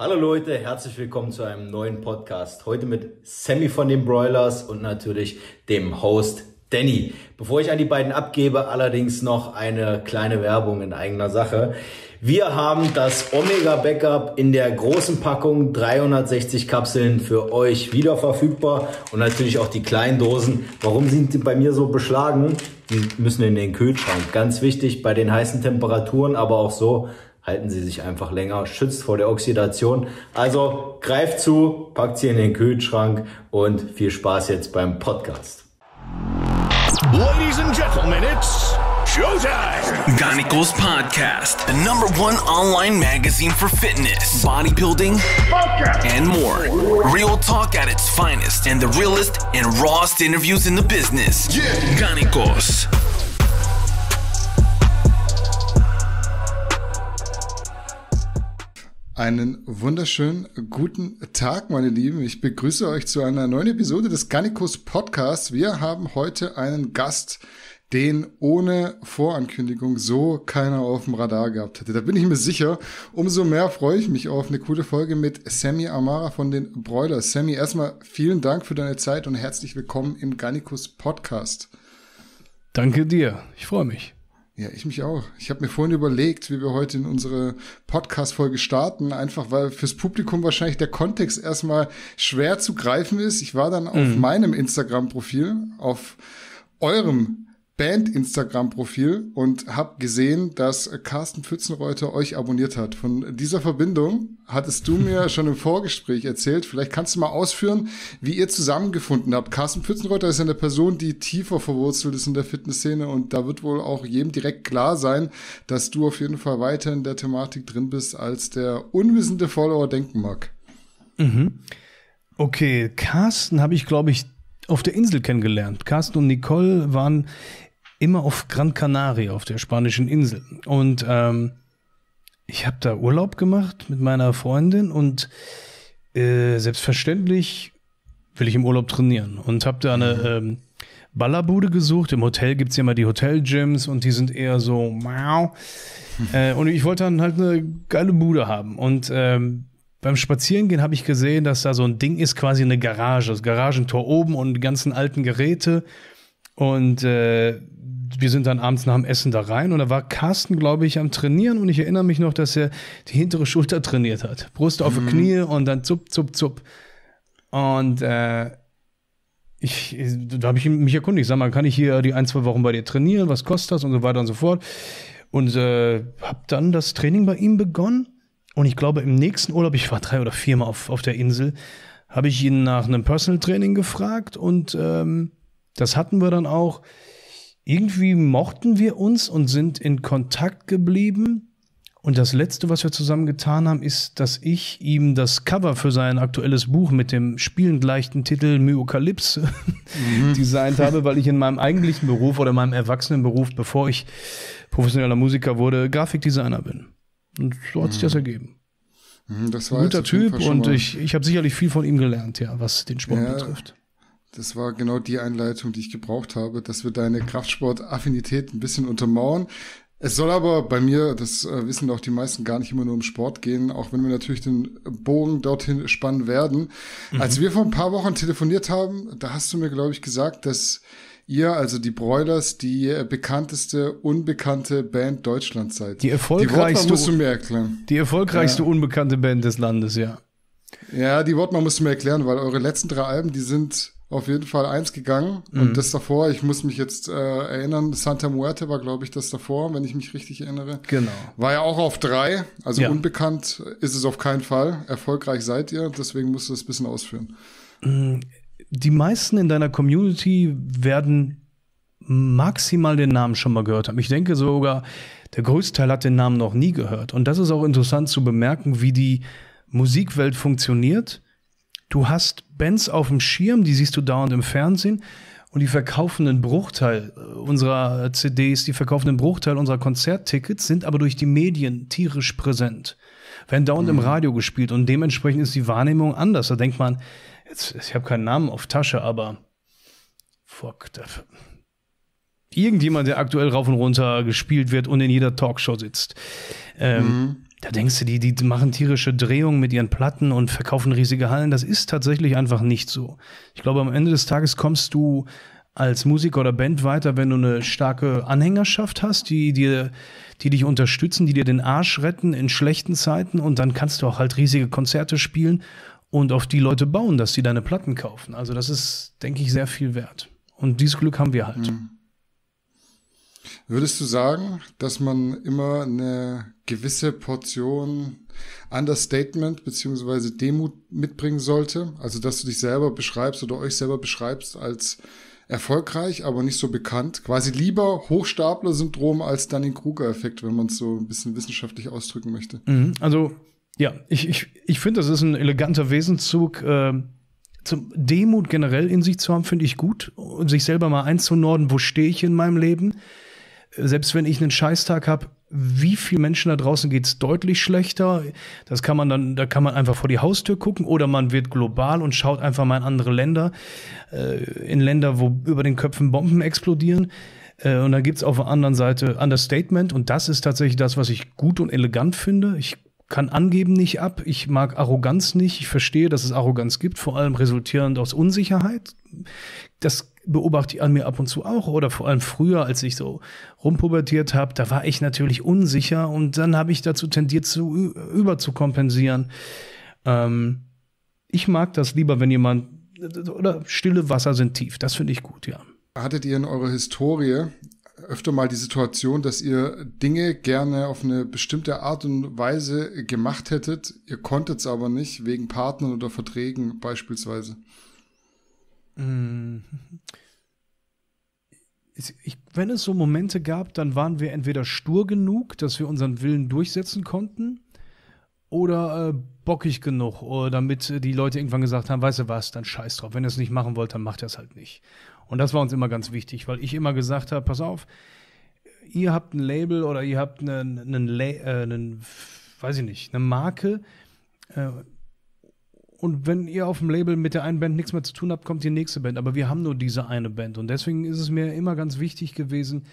Hallo Leute, herzlich willkommen zu einem neuen Podcast. Heute mit Sammy von den Broilers und natürlich dem Host Danny. Bevor ich an die beiden abgebe, allerdings noch eine kleine Werbung in eigener Sache. Wir haben das Omega Backup in der großen Packung 360 Kapseln für euch wieder verfügbar und natürlich auch die kleinen Dosen. Warum sind die bei mir so beschlagen? Die müssen in den Kühlschrank. Ganz wichtig bei den heißen Temperaturen, aber auch so, halten sie sich einfach länger, schützt vor der Oxidation. Also greift zu, packt sie in den Kühlschrank und viel Spaß jetzt beim Podcast. Ladies and Gentlemen, it's Showtime! Ganikos Podcast, the number one online magazine for fitness, bodybuilding, Podcast. and more. Real talk at its finest and the realest and rawest interviews in the business. Yeah. Gynecos. Einen wunderschönen guten Tag, meine Lieben. Ich begrüße euch zu einer neuen Episode des Gannikus Podcasts. Wir haben heute einen Gast, den ohne Vorankündigung so keiner auf dem Radar gehabt hätte. Da bin ich mir sicher. Umso mehr freue ich mich auf eine coole Folge mit Sammy Amara von den Broilers. Sammy, erstmal vielen Dank für deine Zeit und herzlich willkommen im Gannikus Podcast. Danke dir. Ich freue mich. Ja, ich mich auch. Ich habe mir vorhin überlegt, wie wir heute in unsere Podcast-Folge starten, einfach weil fürs Publikum wahrscheinlich der Kontext erstmal schwer zu greifen ist. Ich war dann auf mhm. meinem Instagram-Profil, auf eurem Band-Instagram-Profil und habe gesehen, dass Carsten Pfützenreuther euch abonniert hat. Von dieser Verbindung hattest du mir schon im Vorgespräch erzählt. Vielleicht kannst du mal ausführen, wie ihr zusammengefunden habt. Carsten Pfützenreuther ist eine Person, die tiefer verwurzelt ist in der Fitnessszene und da wird wohl auch jedem direkt klar sein, dass du auf jeden Fall weiter in der Thematik drin bist, als der unwissende Follower denken mag. Mhm. Okay, Carsten habe ich, glaube ich, auf der Insel kennengelernt. Carsten und Nicole waren immer auf Gran Canaria, auf der spanischen Insel. Und ähm, ich habe da Urlaub gemacht mit meiner Freundin und äh, selbstverständlich will ich im Urlaub trainieren und habe da eine mhm. ähm, Ballerbude gesucht. Im Hotel gibt es ja immer die Hotel-Gyms und die sind eher so wow. Äh, und ich wollte dann halt eine geile Bude haben. Und ähm, beim Spazierengehen habe ich gesehen, dass da so ein Ding ist, quasi eine Garage. Das Garagentor oben und die ganzen alten Geräte. Und äh, wir sind dann abends nach dem Essen da rein und da war Carsten, glaube ich, am Trainieren und ich erinnere mich noch, dass er die hintere Schulter trainiert hat. Brust auf mhm. die Knie und dann zupp, zupp, zupp. Und äh, ich, da habe ich mich erkundigt, Ich sag mal, kann ich hier die ein, zwei Wochen bei dir trainieren, was kostet das und so weiter und so fort. Und äh, habe dann das Training bei ihm begonnen und ich glaube im nächsten Urlaub, ich war drei oder viermal auf, auf der Insel, habe ich ihn nach einem Personal Training gefragt und ähm, das hatten wir dann auch irgendwie mochten wir uns und sind in Kontakt geblieben. Und das Letzte, was wir zusammen getan haben, ist, dass ich ihm das Cover für sein aktuelles Buch mit dem spielend leichten Titel Myokalypse mhm. designt habe, weil ich in meinem eigentlichen Beruf oder meinem erwachsenen Beruf, bevor ich professioneller Musiker wurde, Grafikdesigner bin. Und so hat mhm. sich das mhm. ergeben. Mhm, das war Guter Typ und ich, ich habe sicherlich viel von ihm gelernt, ja, was den Sport ja, betrifft. Das war genau die Einleitung, die ich gebraucht habe, dass wir deine Kraftsport-Affinität ein bisschen untermauern. Es soll aber bei mir, das äh, wissen auch die meisten, gar nicht immer nur um Sport gehen, auch wenn wir natürlich den Bogen dorthin spannen werden. Mhm. Als wir vor ein paar Wochen telefoniert haben, da hast du mir, glaube ich, gesagt, dass ihr, also die Broilers, die äh, bekannteste, unbekannte Band Deutschlands seid. Die erfolgreichste. Die musst du mir erklären. Die erfolgreichste ja. unbekannte Band des Landes, ja. Ja, die Wortmann musst du mir erklären, weil eure letzten drei Alben, die sind auf jeden Fall eins gegangen. Mhm. Und das davor, ich muss mich jetzt äh, erinnern, Santa Muerte war, glaube ich, das davor, wenn ich mich richtig erinnere. Genau. War ja auch auf drei. Also ja. unbekannt ist es auf keinen Fall. Erfolgreich seid ihr, deswegen musst du das ein bisschen ausführen. Mm, die meisten in deiner Community werden maximal den Namen schon mal gehört haben. Ich denke sogar, der größte hat den Namen noch nie gehört. Und das ist auch interessant zu bemerken, wie die Musikwelt funktioniert Du hast Bands auf dem Schirm, die siehst du dauernd im Fernsehen und die verkaufen einen Bruchteil äh, unserer CDs, die verkaufen einen Bruchteil unserer Konzerttickets, sind aber durch die Medien tierisch präsent. Werden dauernd mhm. im Radio gespielt und dementsprechend ist die Wahrnehmung anders. Da denkt man, jetzt, ich habe keinen Namen auf Tasche, aber fuck, da, irgendjemand, der aktuell rauf und runter gespielt wird und in jeder Talkshow sitzt. Ähm, mhm. Da denkst du, die, die machen tierische Drehungen mit ihren Platten und verkaufen riesige Hallen. Das ist tatsächlich einfach nicht so. Ich glaube, am Ende des Tages kommst du als Musiker oder Band weiter, wenn du eine starke Anhängerschaft hast, die dir, die dich unterstützen, die dir den Arsch retten in schlechten Zeiten und dann kannst du auch halt riesige Konzerte spielen und auf die Leute bauen, dass sie deine Platten kaufen. Also das ist, denke ich, sehr viel wert. Und dieses Glück haben wir halt. Mhm. Würdest du sagen, dass man immer eine gewisse Portion Understatement beziehungsweise Demut mitbringen sollte? Also, dass du dich selber beschreibst oder euch selber beschreibst als erfolgreich, aber nicht so bekannt. Quasi lieber Hochstapler-Syndrom als dann den Kruger-Effekt, wenn man es so ein bisschen wissenschaftlich ausdrücken möchte. Mhm. also, ja, ich, ich, ich finde, das ist ein eleganter Wesenzug. Äh zum Demut generell in sich zu haben, finde ich gut. Und sich selber mal einzunorden, wo stehe ich in meinem Leben? selbst wenn ich einen Scheißtag habe, wie viele Menschen da draußen geht es deutlich schlechter. Das kann man dann, da kann man einfach vor die Haustür gucken oder man wird global und schaut einfach mal in andere Länder, äh, in Länder, wo über den Köpfen Bomben explodieren. Äh, und dann gibt es auf der anderen Seite Understatement und das ist tatsächlich das, was ich gut und elegant finde. Ich kann Angeben nicht ab, ich mag Arroganz nicht, ich verstehe, dass es Arroganz gibt, vor allem resultierend aus Unsicherheit. Das beobachte ich an mir ab und zu auch oder vor allem früher, als ich so rumpubertiert habe, da war ich natürlich unsicher und dann habe ich dazu tendiert, zu überzukompensieren. Ähm, ich mag das lieber, wenn jemand oder stille Wasser sind tief. Das finde ich gut, ja. Hattet ihr in eurer Historie öfter mal die Situation, dass ihr Dinge gerne auf eine bestimmte Art und Weise gemacht hättet, ihr konntet es aber nicht, wegen Partnern oder Verträgen beispielsweise? Mm ich, wenn es so Momente gab, dann waren wir entweder stur genug, dass wir unseren Willen durchsetzen konnten, oder äh, bockig genug, oder damit die Leute irgendwann gesagt haben, weißt du was, dann scheiß drauf. Wenn ihr es nicht machen wollt, dann macht ihr es halt nicht. Und das war uns immer ganz wichtig, weil ich immer gesagt habe, pass auf, ihr habt ein Label oder ihr habt einen, einen, äh, einen weiß ich nicht, eine Marke, äh, und wenn ihr auf dem Label mit der einen Band nichts mehr zu tun habt, kommt die nächste Band. Aber wir haben nur diese eine Band. Und deswegen ist es mir immer ganz wichtig gewesen,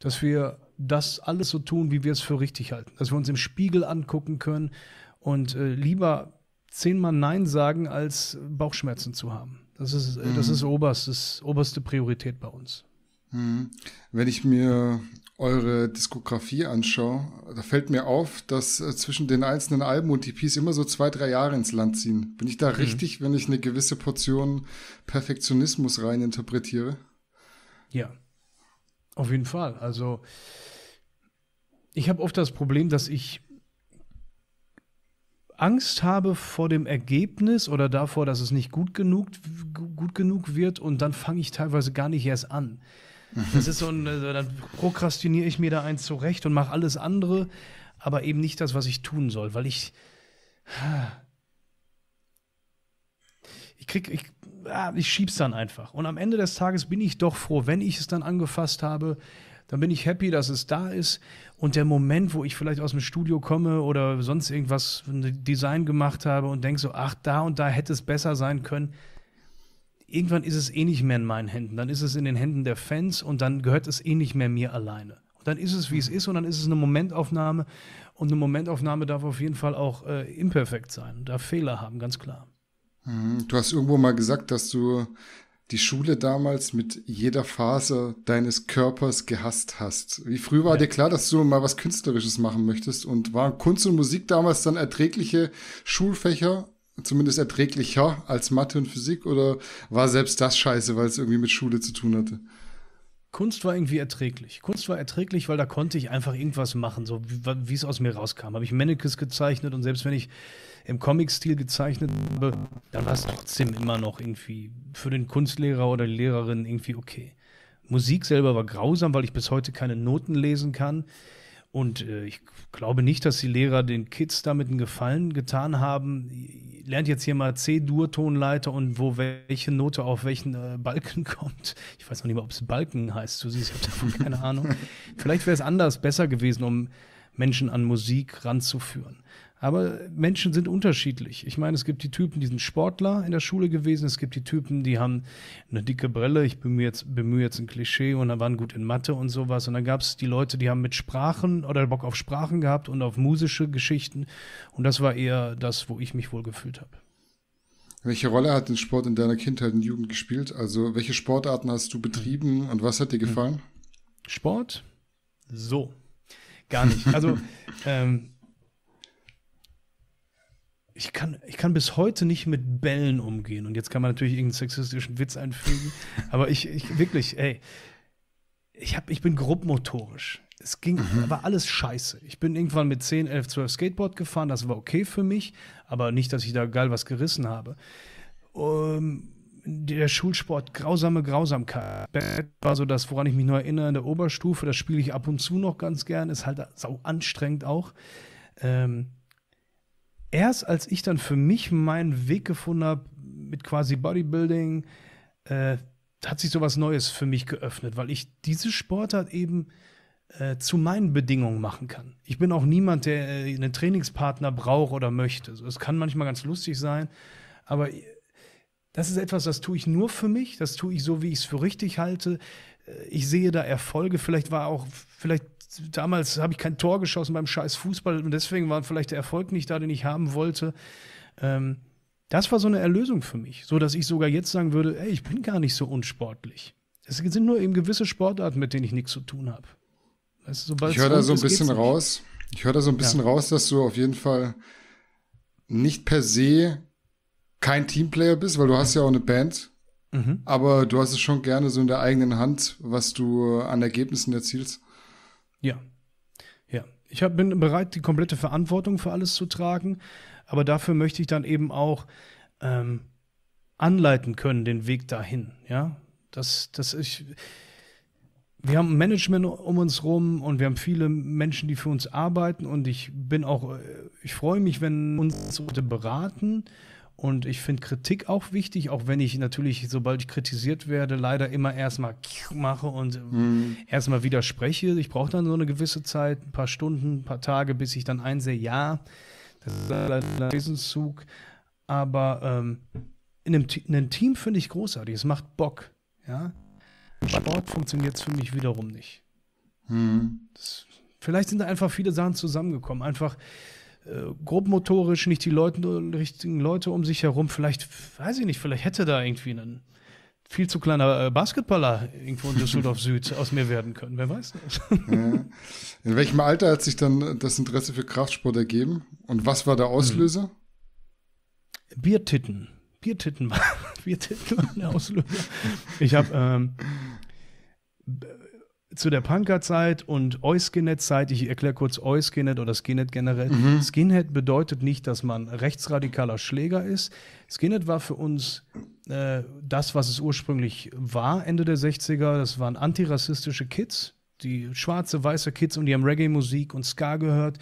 dass wir das alles so tun, wie wir es für richtig halten. Dass wir uns im Spiegel angucken können und äh, lieber zehnmal Nein sagen, als Bauchschmerzen zu haben. Das ist, äh, mhm. das ist oberst, das ist oberste Priorität bei uns. Mhm. Wenn ich mir eure Diskografie anschaue, da fällt mir auf, dass äh, zwischen den einzelnen Alben und EPs immer so zwei, drei Jahre ins Land ziehen. Bin ich da mhm. richtig, wenn ich eine gewisse Portion Perfektionismus reininterpretiere? Ja, auf jeden Fall. Also ich habe oft das Problem, dass ich Angst habe vor dem Ergebnis oder davor, dass es nicht gut genug, gut genug wird und dann fange ich teilweise gar nicht erst an. Das ist so ein, äh, dann prokrastiniere ich mir da eins zurecht und mache alles andere, aber eben nicht das, was ich tun soll, weil ich. Ich krieg. Ich, ah, ich schieb's dann einfach. Und am Ende des Tages bin ich doch froh, wenn ich es dann angefasst habe, dann bin ich happy, dass es da ist. Und der Moment, wo ich vielleicht aus dem Studio komme oder sonst irgendwas Design gemacht habe und denke so, ach, da und da hätte es besser sein können, irgendwann ist es eh nicht mehr in meinen Händen. Dann ist es in den Händen der Fans und dann gehört es eh nicht mehr mir alleine. Und dann ist es, wie es mhm. ist und dann ist es eine Momentaufnahme. Und eine Momentaufnahme darf auf jeden Fall auch äh, imperfekt sein, darf Fehler haben, ganz klar. Mhm. Du hast irgendwo mal gesagt, dass du die Schule damals mit jeder Phase deines Körpers gehasst hast. Wie früh war ja. dir klar, dass du mal was Künstlerisches machen möchtest? Und waren Kunst und Musik damals dann erträgliche Schulfächer zumindest erträglicher als Mathe und Physik oder war selbst das scheiße, weil es irgendwie mit Schule zu tun hatte? Kunst war irgendwie erträglich. Kunst war erträglich, weil da konnte ich einfach irgendwas machen, so wie es aus mir rauskam. Habe ich Mannequins gezeichnet und selbst wenn ich im Comic-Stil gezeichnet habe, dann war es trotzdem immer noch irgendwie für den Kunstlehrer oder die Lehrerin irgendwie okay. Musik selber war grausam, weil ich bis heute keine Noten lesen kann. Und äh, ich glaube nicht, dass die Lehrer den Kids damit einen Gefallen getan haben. Lernt jetzt hier mal C-Dur-Tonleiter und wo welche Note auf welchen äh, Balken kommt. Ich weiß noch nicht mal, ob es Balken heißt. Du siehst, ich habe davon keine Ahnung. Vielleicht wäre es anders besser gewesen, um Menschen an Musik ranzuführen. Aber Menschen sind unterschiedlich. Ich meine, es gibt die Typen, die sind Sportler in der Schule gewesen. Es gibt die Typen, die haben eine dicke Brille. Ich bemühe jetzt, bemühe jetzt ein Klischee und dann waren gut in Mathe und sowas. Und dann gab es die Leute, die haben mit Sprachen oder Bock auf Sprachen gehabt und auf musische Geschichten. Und das war eher das, wo ich mich wohl gefühlt habe. Welche Rolle hat denn Sport in deiner Kindheit und Jugend gespielt? Also, welche Sportarten hast du betrieben und was hat dir gefallen? Sport? So. Gar nicht. Also, ähm, ich kann, ich kann bis heute nicht mit Bällen umgehen. Und jetzt kann man natürlich irgendeinen sexistischen Witz einfügen. aber ich, ich wirklich, ey, ich, hab, ich bin grobmotorisch. Es ging, mhm. war alles scheiße. Ich bin irgendwann mit 10, 11, 12 Skateboard gefahren. Das war okay für mich, aber nicht, dass ich da geil was gerissen habe. Um, ähm, der Schulsport, grausame Grausamkeit. Bad war so das, woran ich mich noch erinnere in der Oberstufe. Das spiele ich ab und zu noch ganz gern. Ist halt sau anstrengend auch. Ähm, erst als ich dann für mich meinen Weg gefunden habe mit quasi Bodybuilding, äh, hat sich sowas Neues für mich geöffnet, weil ich diese Sportart eben äh, zu meinen Bedingungen machen kann. Ich bin auch niemand, der äh, einen Trainingspartner braucht oder möchte. Also, das kann manchmal ganz lustig sein, aber äh, das ist etwas, das tue ich nur für mich, das tue ich so, wie ich es für richtig halte. Äh, ich sehe da Erfolge. Vielleicht war auch, vielleicht damals habe ich kein Tor geschossen beim scheiß Fußball und deswegen war vielleicht der Erfolg nicht da, den ich haben wollte. Ähm, das war so eine Erlösung für mich, so dass ich sogar jetzt sagen würde, ey, ich bin gar nicht so unsportlich. Es sind nur eben gewisse Sportarten, mit denen ich nichts zu tun habe. Also, ich höre da so ein bisschen raus. Ich höre da so ein bisschen ja. raus, dass du auf jeden Fall nicht per se kein Teamplayer bist, weil du hast ja auch eine Band. Mhm. Aber du hast es schon gerne so in der eigenen Hand, was du an Ergebnissen erzielst. Ja. Ja. Ich hab, bin bereit, die komplette Verantwortung für alles zu tragen, aber dafür möchte ich dann eben auch ähm, anleiten können, den Weg dahin. Ja. Das, das ich. Wir haben Management um uns rum und wir haben viele Menschen, die für uns arbeiten und ich bin auch, äh, ich freue mich, wenn uns Leute beraten, und ich finde Kritik auch wichtig, auch wenn ich natürlich, sobald ich kritisiert werde, leider immer erstmal mache und mhm. erstmal widerspreche. Ich brauche dann so eine gewisse Zeit, ein paar Stunden, ein paar Tage, bis ich dann einsehe, ja, das ist ein Wesenszug. Aber ähm, in, einem, in einem Team finde ich großartig. Es macht Bock. Ja? Sport funktioniert für mich wiederum nicht. Mhm. Das, vielleicht sind da einfach viele Sachen zusammengekommen. Einfach äh, grobmotorisch, nicht die Leute, richtigen Leute um sich herum. Vielleicht, weiß ich nicht, vielleicht hätte da irgendwie einen viel zu kleiner äh, Basketballer irgendwo in Düsseldorf Süd aus mir werden können. Wer weiß das? Ja. In welchem Alter hat sich dann das Interesse für Kraftsport ergeben? Und was war der mhm. Auslöser? Mhm. Biertitten. Biertitten war, Biertitten war der Auslöser. Ich habe ähm, zu der Punkerzeit und euskinet zeit ich erkläre kurz Euskinet oder Skinhead generell. Mhm. Skinhead bedeutet nicht, dass man rechtsradikaler Schläger ist. Skinhead war für uns äh, das, was es ursprünglich war, Ende der 60er. Das waren antirassistische Kids, die schwarze, weiße Kids und die haben Reggae-Musik und Ska gehört.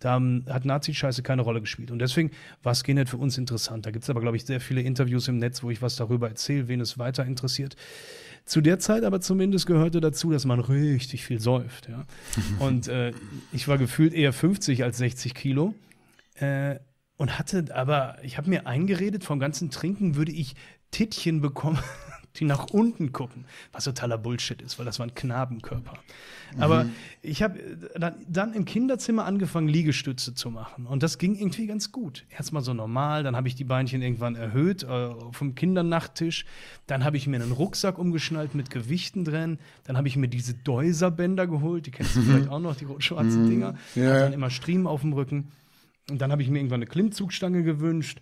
Da haben, hat Nazi-Scheiße keine Rolle gespielt. Und deswegen war Skinhead für uns interessant. Da gibt es aber, glaube ich, sehr viele Interviews im Netz, wo ich was darüber erzähle, wen es weiter interessiert. Zu der Zeit aber zumindest gehörte dazu, dass man richtig viel säuft. Ja? Und äh, ich war gefühlt eher 50 als 60 Kilo. Äh, und hatte aber, ich habe mir eingeredet, vom ganzen Trinken würde ich Tittchen bekommen. die nach unten gucken, was totaler Bullshit ist, weil das war ein Knabenkörper. Mhm. Aber ich habe äh, dann, dann, im Kinderzimmer angefangen, Liegestütze zu machen. Und das ging irgendwie ganz gut. Erstmal so normal, dann habe ich die Beinchen irgendwann erhöht äh, vom Kindernachttisch. Dann habe ich mir einen Rucksack umgeschnallt mit Gewichten drin. Dann habe ich mir diese Deuserbänder geholt, die kennst du vielleicht auch noch, die schwarzen mhm. Dinger. Ja. Hat dann immer Striemen auf dem Rücken. Und dann habe ich mir irgendwann eine Klimmzugstange gewünscht.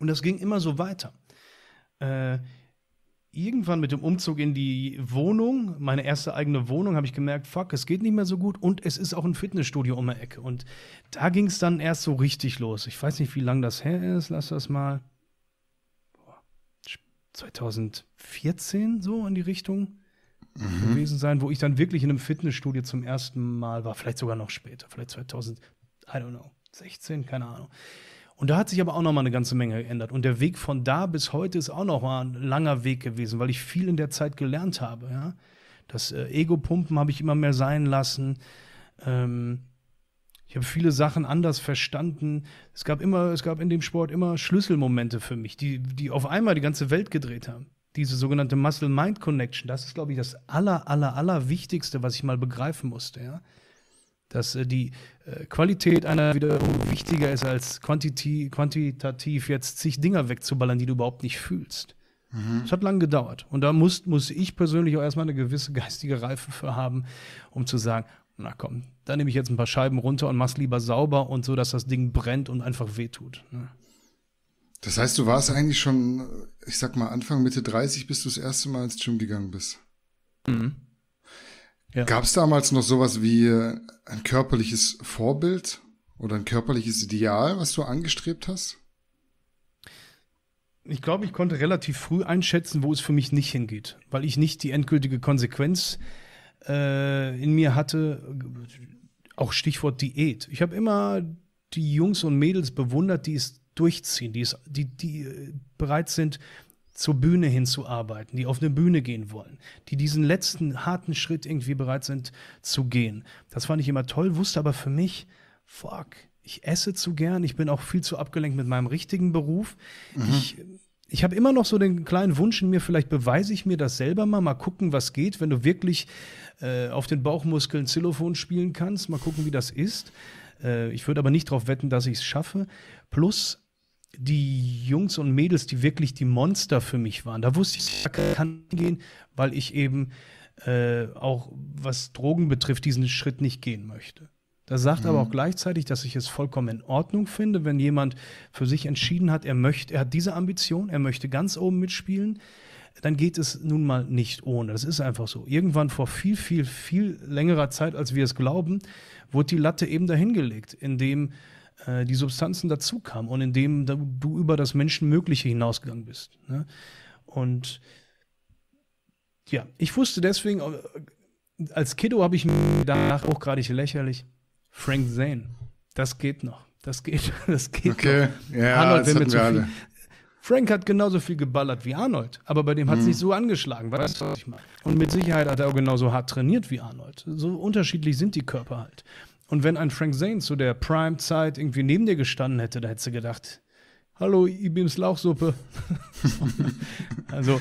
Und das ging immer so weiter. Äh, irgendwann mit dem Umzug in die Wohnung, meine erste eigene Wohnung, habe ich gemerkt, fuck, es geht nicht mehr so gut und es ist auch ein Fitnessstudio um die Ecke. Und da ging es dann erst so richtig los. Ich weiß nicht, wie lange das her ist, lass das mal. 2014 so in die Richtung mhm. gewesen sein, wo ich dann wirklich in einem Fitnessstudio zum ersten Mal war, vielleicht sogar noch später, vielleicht 2000, I don't know, 16, keine Ahnung. Und da hat sich aber auch noch mal eine ganze Menge geändert. Und der Weg von da bis heute ist auch noch mal ein langer Weg gewesen, weil ich viel in der Zeit gelernt habe. Ja? Das äh, Ego-Pumpen habe ich immer mehr sein lassen. Ähm, ich habe viele Sachen anders verstanden. Es gab immer, es gab in dem Sport immer Schlüsselmomente für mich, die, die auf einmal die ganze Welt gedreht haben. Diese sogenannte Muscle-Mind-Connection, das ist, glaube ich, das aller, aller, aller Wichtigste, was ich mal begreifen musste. Ja? dass äh, die äh, Qualität einer Wiederholung wichtiger ist, als quantitativ jetzt zig Dinger wegzuballern, die du überhaupt nicht fühlst. Mhm. Das hat lange gedauert. Und da muss, muss ich persönlich auch erstmal eine gewisse geistige Reife für haben, um zu sagen, na komm, da nehme ich jetzt ein paar Scheiben runter und mach's lieber sauber und so, dass das Ding brennt und einfach wehtut. Ne? Das heißt, du warst eigentlich schon, ich sag mal, Anfang, Mitte 30, bis du das erste Mal ins Gym gegangen bist. Mhm. Ja. Gab es damals noch sowas wie äh, ein körperliches Vorbild oder ein körperliches Ideal, was du angestrebt hast? Ich glaube, ich konnte relativ früh einschätzen, wo es für mich nicht hingeht, weil ich nicht die endgültige Konsequenz äh, in mir hatte. Auch Stichwort Diät. Ich habe immer die Jungs und Mädels bewundert, die es durchziehen, die, es, die, die äh, bereit sind, zur Bühne hinzuarbeiten, die auf eine Bühne gehen wollen, die diesen letzten harten Schritt irgendwie bereit sind zu gehen. Das fand ich immer toll, wusste aber für mich, fuck, ich esse zu gern, ich bin auch viel zu abgelenkt mit meinem richtigen Beruf. Mhm. Ich, ich habe immer noch so den kleinen Wunsch in mir, vielleicht beweise ich mir das selber mal, mal gucken, was geht, wenn du wirklich äh, auf den Bauchmuskeln Xylophon spielen kannst, mal gucken, wie das ist. Äh, ich würde aber nicht darauf wetten, dass ich es schaffe. Plus, die Jungs und Mädels, die wirklich die Monster für mich waren, da wusste ich, da kann gehen, weil ich eben äh, auch was Drogen betrifft, diesen Schritt nicht gehen möchte. Das sagt mhm. aber auch gleichzeitig, dass ich es vollkommen in Ordnung finde, wenn jemand für sich entschieden hat, er möchte, er hat diese Ambition, er möchte ganz oben mitspielen, dann geht es nun mal nicht ohne. Das ist einfach so. Irgendwann vor viel, viel, viel längerer Zeit, als wir es glauben, wurde die Latte eben dahingelegt, indem äh, die Substanzen dazukamen und indem du über das Menschenmögliche hinausgegangen bist. Ne? Und ja, ich wusste deswegen, äh, als Kiddo habe ich mir danach hochgradig lächerlich, Frank Zane, das geht noch. Das geht, das geht. Okay, noch. ja, Arnold, das hatten wir alle. Frank hat genauso viel geballert wie Arnold, aber bei dem hat es mhm. nicht so angeschlagen, weißt du, was ich meine? Und mit Sicherheit hat er auch genauso hart trainiert wie Arnold. So unterschiedlich sind die Körper halt. Und wenn ein Frank Zane zu der Prime-Zeit irgendwie neben dir gestanden hätte, da hättest du gedacht, hallo, Ibims Lauchsuppe. also,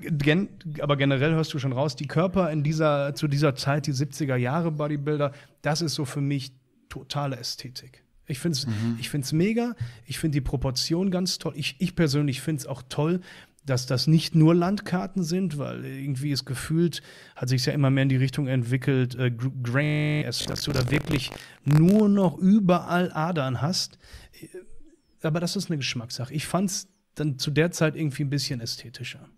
gen aber generell hörst du schon raus, die Körper in dieser, zu dieser Zeit, die 70er Jahre Bodybuilder, das ist so für mich totale Ästhetik. Ich finde es mhm. Ich find's mega. Ich finde die Proportion ganz toll. Ich, ich persönlich finde es auch toll, dass das nicht nur Landkarten sind, weil irgendwie ist gefühlt, hat sich ja immer mehr in die Richtung entwickelt, äh, dass du da wirklich nur noch überall Adern hast. Äh, aber das ist eine Geschmackssache. Ich fand es dann zu der Zeit irgendwie ein bisschen ästhetischer.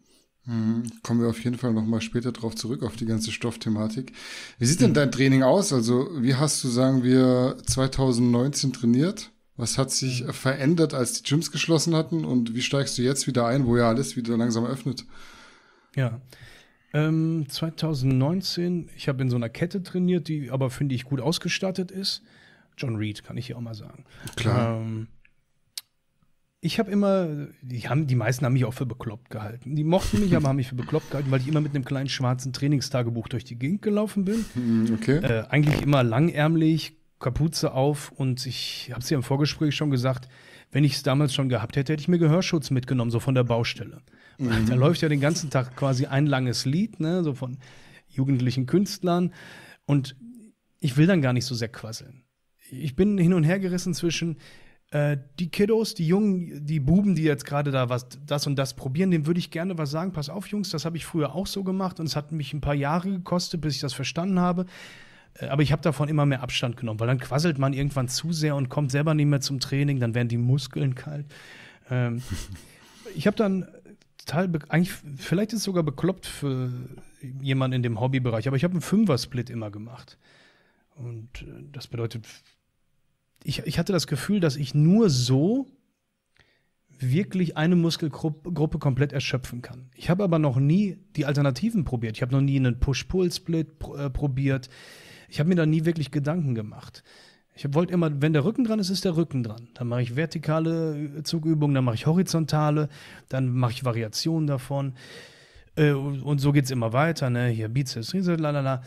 Mhm. Kommen wir auf jeden Fall nochmal später drauf zurück, auf die ganze Stoffthematik. Wie sieht mhm. denn dein Training aus? Also, wie hast du, sagen wir, 2019 trainiert? Was hat sich mhm. verändert, als die Gyms geschlossen hatten und wie steigst du jetzt wieder ein, wo ja alles wieder langsam öffnet? Ja. Ähm, 2019, ich habe in so einer Kette trainiert, die aber, finde ich, gut ausgestattet ist. John Reed, kann ich hier auch mal sagen. Klar. Ähm, ich habe immer, die, haben, die meisten haben mich auch für bekloppt gehalten. Die mochten mich, aber haben mich für bekloppt gehalten, weil ich immer mit einem kleinen schwarzen Trainingstagebuch durch die Gegend gelaufen bin. Hm, okay. Äh, eigentlich immer langärmlich, Kapuze auf und ich habe es ja im Vorgespräch schon gesagt, wenn ich es damals schon gehabt hätte, hätte ich mir Gehörschutz mitgenommen, so von der Baustelle. Mhm. Da läuft ja den ganzen Tag quasi ein langes Lied, ne, so von jugendlichen Künstlern. Und ich will dann gar nicht so sehr quasseln. Ich bin hin und her gerissen zwischen äh, die Kiddos, die Jungen, die Buben, die jetzt gerade da was, das und das probieren, dem würde ich gerne was sagen. Pass auf, Jungs, das habe ich früher auch so gemacht und es hat mich ein paar Jahre gekostet, bis ich das verstanden habe. Äh, aber ich habe davon immer mehr Abstand genommen, weil dann quasselt man irgendwann zu sehr und kommt selber nicht mehr zum Training, dann werden die Muskeln kalt. Ähm, ich habe dann total, eigentlich, vielleicht ist es sogar bekloppt für jemanden in dem Hobbybereich, aber ich habe einen Fünfer-Split immer gemacht. Und äh, das bedeutet, ich, ich hatte das Gefühl, dass ich nur so wirklich eine Muskelgruppe komplett erschöpfen kann. Ich habe aber noch nie die Alternativen probiert. Ich habe noch nie einen Push-Pull-Split pr äh, probiert. Ich habe mir da nie wirklich Gedanken gemacht. Ich wollte immer, wenn der Rücken dran ist, ist der Rücken dran. Dann mache ich vertikale äh, Zugübungen, dann mache ich horizontale, dann mache ich Variationen davon. Äh, und so geht es immer weiter, ne? Hier Bizeps, Riesel, lalala.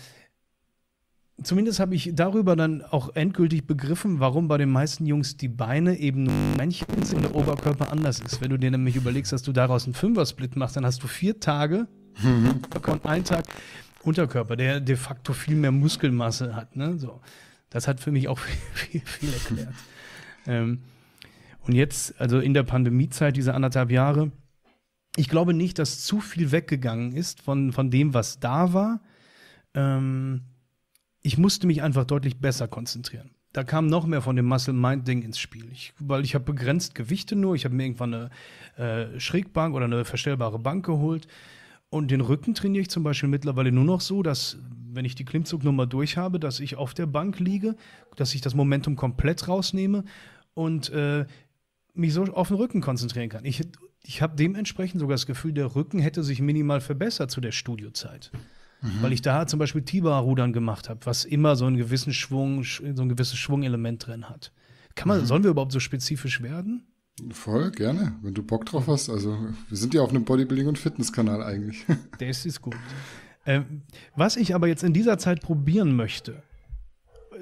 Zumindest habe ich darüber dann auch endgültig begriffen, warum bei den meisten Jungs die Beine eben nur Männchen sind und der Oberkörper anders ist. Wenn du dir nämlich überlegst, dass du daraus einen Fünfer-Split machst, dann hast du vier Tage mhm. da kommt ein Tag Unterkörper, der de facto viel mehr Muskelmasse hat. Ne? So, das hat für mich auch viel, viel, erklärt. ähm, und jetzt, also in der Pandemiezeit, diese anderthalb Jahre, ich glaube nicht, dass zu viel weggegangen ist von, von dem, was da war. Ähm, ich musste mich einfach deutlich besser konzentrieren. Da kam noch mehr von dem Muscle-Mind-Ding ins Spiel. Ich, weil ich habe begrenzt Gewichte nur. Ich habe mir irgendwann eine äh, Schrägbank oder eine verstellbare Bank geholt. Und den Rücken trainiere ich zum Beispiel mittlerweile nur noch so, dass wenn ich die Klimmzugnummer durch habe, dass ich auf der Bank liege, dass ich das Momentum komplett rausnehme und äh, mich so auf den Rücken konzentrieren kann. Ich, ich habe dementsprechend sogar das Gefühl, der Rücken hätte sich minimal verbessert zu der Studiozeit. Mhm. Weil ich da zum Beispiel Tiba-Rudern gemacht habe, was immer so einen gewissen Schwung, so ein gewisses Schwungelement drin hat. Kann man, mhm. sollen wir überhaupt so spezifisch werden? Voll, gerne, wenn du Bock drauf hast. Also, wir sind ja auf einem Bodybuilding- und Fitnesskanal eigentlich. Das ist gut. Ähm, was ich aber jetzt in dieser Zeit probieren möchte,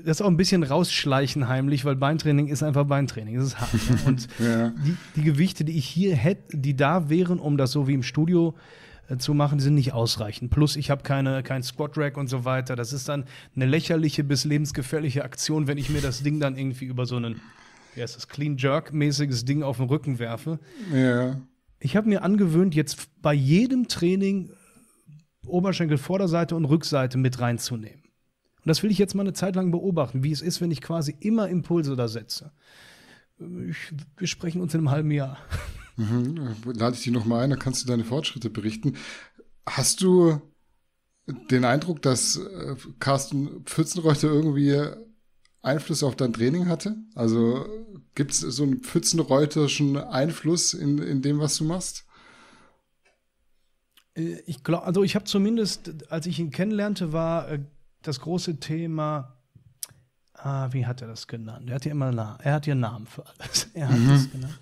das auch ein bisschen rausschleichen heimlich, weil Beintraining ist einfach Beintraining. Das ist hart. Ne? Und ja. die, die, Gewichte, die ich hier hätte, die da wären, um das so wie im Studio äh, zu machen, sind nicht ausreichend. Plus, ich habe keine, kein Squat-Rack und so weiter. Das ist dann eine lächerliche bis lebensgefährliche Aktion, wenn ich mir das Ding dann irgendwie über so einen wie heißt das, Clean Jerk-mäßiges Ding auf den Rücken werfe. Ja. Ich habe mir angewöhnt, jetzt bei jedem Training Oberschenkel, Vorderseite und Rückseite mit reinzunehmen. Und das will ich jetzt mal eine Zeit lang beobachten, wie es ist, wenn ich quasi immer Impulse da setze. Ich, wir sprechen uns in einem halben Jahr. Mhm. Lade ich dich nochmal ein, dann kannst du deine Fortschritte berichten. Hast du den Eindruck, dass äh, Carsten Pfützenreuter irgendwie Einfluss auf dein Training hatte? Also gibt es so einen pfützenreuterischen Einfluss in, in dem, was du machst? Äh, ich glaube, also ich habe zumindest, als ich ihn kennenlernte, war äh, das große Thema, ah, wie hat er das genannt? Er hat ja immer Namen, er hat ja Namen für alles. Er hat mhm. das genannt.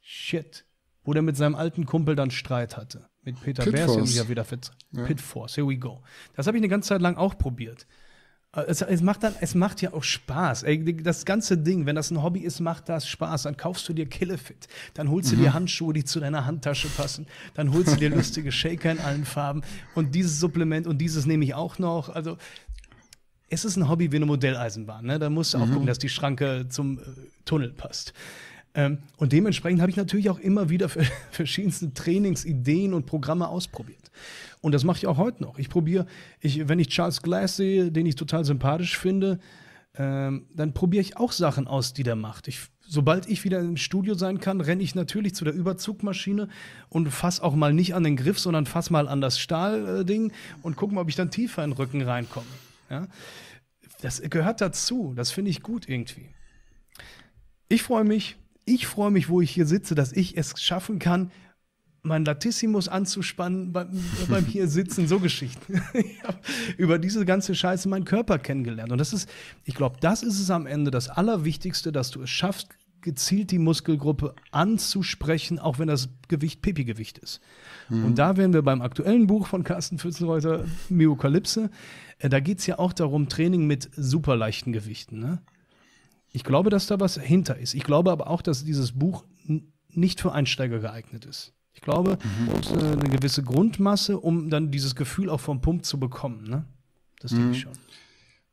Shit. Wo der mit seinem alten Kumpel dann Streit hatte. Mit Peter Bärs, ja wieder fit. Ja. Pitforce, here we go. Das habe ich eine ganze Zeit lang auch probiert. Äh, es, es, macht dann, es macht ja auch Spaß. Ey, das ganze Ding, wenn das ein Hobby ist, macht das Spaß. Dann kaufst du dir Killefit. Dann holst mhm. du dir mhm. Handschuhe, die zu deiner Handtasche passen. Dann holst du dir lustige Shaker in allen Farben. Und dieses Supplement und dieses nehme ich auch noch. Also, es ist ein Hobby wie eine Modelleisenbahn. Ne? Da musst du auch mhm. gucken, dass die Schranke zum äh, Tunnel passt. Ähm, und dementsprechend habe ich natürlich auch immer wieder verschiedenste Trainingsideen und Programme ausprobiert. Und das mache ich auch heute noch. Ich probiere, ich, wenn ich Charles Glass sehe, den ich total sympathisch finde, ähm, dann probiere ich auch Sachen aus, die der macht. Ich, sobald ich wieder im Studio sein kann, renne ich natürlich zu der Überzugmaschine und fasse auch mal nicht an den Griff, sondern fasse mal an das Stahlding und gucke mal, ob ich dann tiefer in den Rücken reinkomme. Ja? Das gehört dazu. Das finde ich gut irgendwie. Ich freue mich ich freue mich, wo ich hier sitze, dass ich es schaffen kann, mein Latissimus anzuspannen beim, äh, beim hier sitzen, so Geschichten. ich habe über diese ganze Scheiße meinen Körper kennengelernt. Und das ist, ich glaube, das ist es am Ende das Allerwichtigste, dass du es schaffst, gezielt die Muskelgruppe anzusprechen, auch wenn das Gewicht Pipi-Gewicht ist. Mhm. Und da wären wir beim aktuellen Buch von Carsten Pfützenreuter, Myokalypse. Äh, da geht es ja auch darum, Training mit superleichten Gewichten. Ne? Ich glaube, dass da was hinter ist. Ich glaube aber auch, dass dieses Buch nicht für Einsteiger geeignet ist. Ich glaube, mhm. es ist äh, eine gewisse Grundmasse, um dann dieses Gefühl auch vom Pump zu bekommen. Ne? Das mhm. denke ich mhm. schon.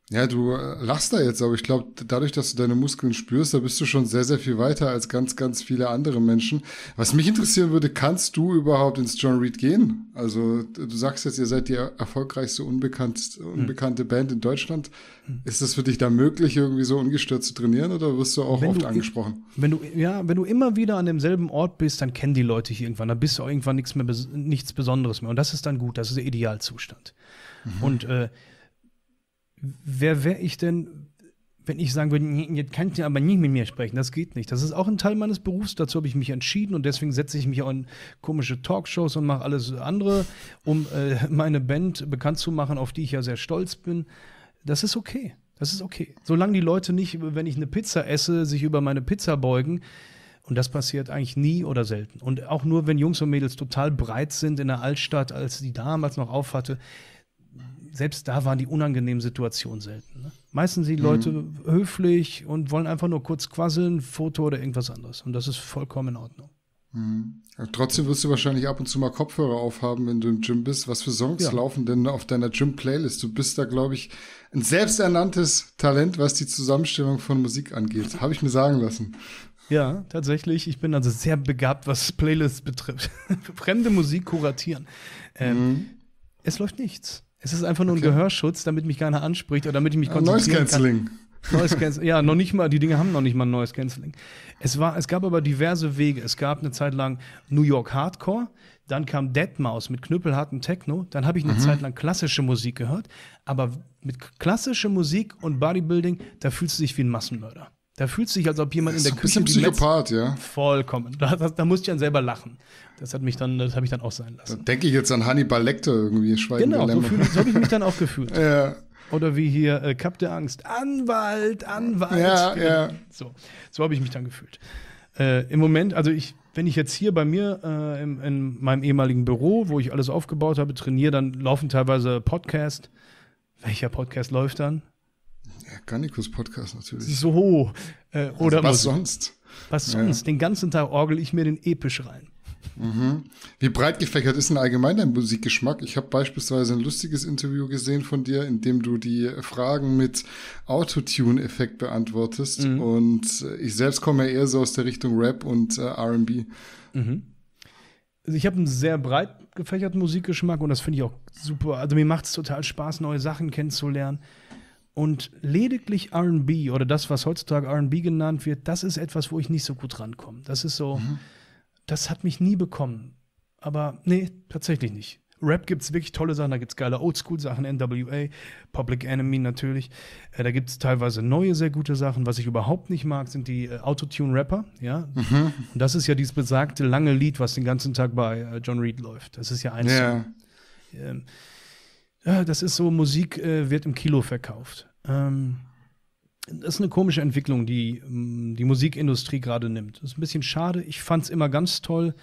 Ja, du äh, lachst da jetzt, aber ich glaube, dadurch, dass du deine Muskeln spürst, da bist du schon sehr, sehr viel weiter als ganz, ganz viele andere Menschen. Was mich interessieren würde, kannst du überhaupt ins John Reed gehen? Also du sagst jetzt, ihr seid die erfolgreichste unbekannt, hm. unbekannte mhm. Band in Deutschland. Mhm. Ist das für dich da möglich, irgendwie so ungestört zu trainieren oder wirst du auch wenn oft du, angesprochen? Wenn du, ja, wenn du immer wieder an demselben Ort bist, dann kennen die Leute dich irgendwann. Dann bist du auch irgendwann nichts, mehr, nichts Besonderes mehr. Und das ist dann gut, das ist der Idealzustand. Mhm. Und äh, wer wäre ich denn, wenn ich sagen würde, jetzt kannst du aber nie mit mir sprechen, das geht nicht. Das ist auch ein Teil meines Berufs, dazu habe ich mich entschieden und deswegen setze ich mich auch in komische Talkshows und mache alles andere, um äh, meine Band bekannt zu machen, auf die ich ja sehr stolz bin. Das ist okay. Das ist okay. Solange die Leute nicht, wenn ich eine Pizza esse, sich über meine Pizza beugen, und das passiert eigentlich nie oder selten. Und auch nur, wenn Jungs und Mädels total breit sind in der Altstadt, als die damals noch aufhatte, selbst da waren die unangenehmen Situationen selten. Ne? Meistens sind die mhm. Leute mhm. höflich und wollen einfach nur kurz quasseln, Foto oder irgendwas anderes. Und das ist vollkommen in Ordnung. Mhm. Trotzdem wirst du wahrscheinlich ab und zu mal Kopfhörer aufhaben, wenn du im Gym bist. Was für Songs ja. laufen denn auf deiner Gym-Playlist? Du bist da, glaube ich, ein selbsternanntes Talent, was die Zusammenstellung von Musik angeht. Habe ich mir sagen lassen. Ja, tatsächlich. Ich bin also sehr begabt, was Playlists betrifft. Fremde Musik kuratieren. Ähm, mhm. Es läuft nichts. Es ist einfach nur okay. ein Gehörschutz, damit mich keiner anspricht oder damit ich mich ah, konzentrieren Noise Cancelling. Kann. Noise Cancelling. ja, noch nicht mal, die Dinge haben noch nicht mal Noise Cancelling. Es, war, es gab aber diverse Wege. Es gab eine Zeit lang New York Hardcore, dann kam Deadmaus mit knüppelhartem Techno, dann habe ich eine mhm. Zeit lang klassische Musik gehört, aber mit klassischer Musik und Bodybuilding, da fühlst du dich wie ein Massenmörder. Da fühlt sich, als ob jemand in der so Küche. Ein Psychopath, Metz ja. Vollkommen. Da, da, da, musste ich dann selber lachen. Das hat mich dann, das habe ich dann auch sein lassen. Da denke ich jetzt an Hannibal Lecter irgendwie, Schweigen Genau, so, so habe ich mich dann auch gefühlt. ja. Oder wie hier äh, Kap der Angst. Anwalt, Anwalt. Ja, ja. So, so habe ich mich dann gefühlt. Äh, Im Moment, also ich, wenn ich jetzt hier bei mir äh, in, in, meinem ehemaligen Büro, wo ich alles aufgebaut habe, trainiere, dann laufen teilweise Podcasts. Welcher Podcast läuft dann? Ja, Garnicus Podcast natürlich. So. Äh, also oder also was Musik. sonst? Was sonst? Ja. Den ganzen Tag orgel ich mir den episch rein. Mhm. Wie breit gefächert ist denn allgemein dein Musikgeschmack? Ich habe beispielsweise ein lustiges Interview gesehen von dir, in dem du die Fragen mit Autotune-Effekt beantwortest. Mhm. Und äh, ich selbst komme ja eher so aus der Richtung Rap und äh, RB. Mhm. Also ich habe einen sehr breit gefächerten Musikgeschmack und das finde ich auch super. Also mir macht es total Spaß, neue Sachen kennenzulernen. Und lediglich RB oder das, was heutzutage RB genannt wird, das ist etwas, wo ich nicht so gut rankomme. Das ist so, mhm. das hat mich nie bekommen. Aber nee, tatsächlich nicht. Rap gibt es wirklich tolle Sachen, da gibt es geile Oldschool-Sachen, NWA, Public Enemy natürlich. Äh, da gibt es teilweise neue, sehr gute Sachen. Was ich überhaupt nicht mag, sind die äh, Autotune-Rapper. Ja? Mhm. Und das ist ja dieses besagte lange Lied, was den ganzen Tag bei äh, John Reed läuft. Das ist ja eins. Yeah. Ähm, ja, das ist so, Musik äh, wird im Kilo verkauft. Ähm, das ist eine komische Entwicklung, die ähm, die Musikindustrie gerade nimmt. Das ist ein bisschen schade. Ich fand es immer ganz toll,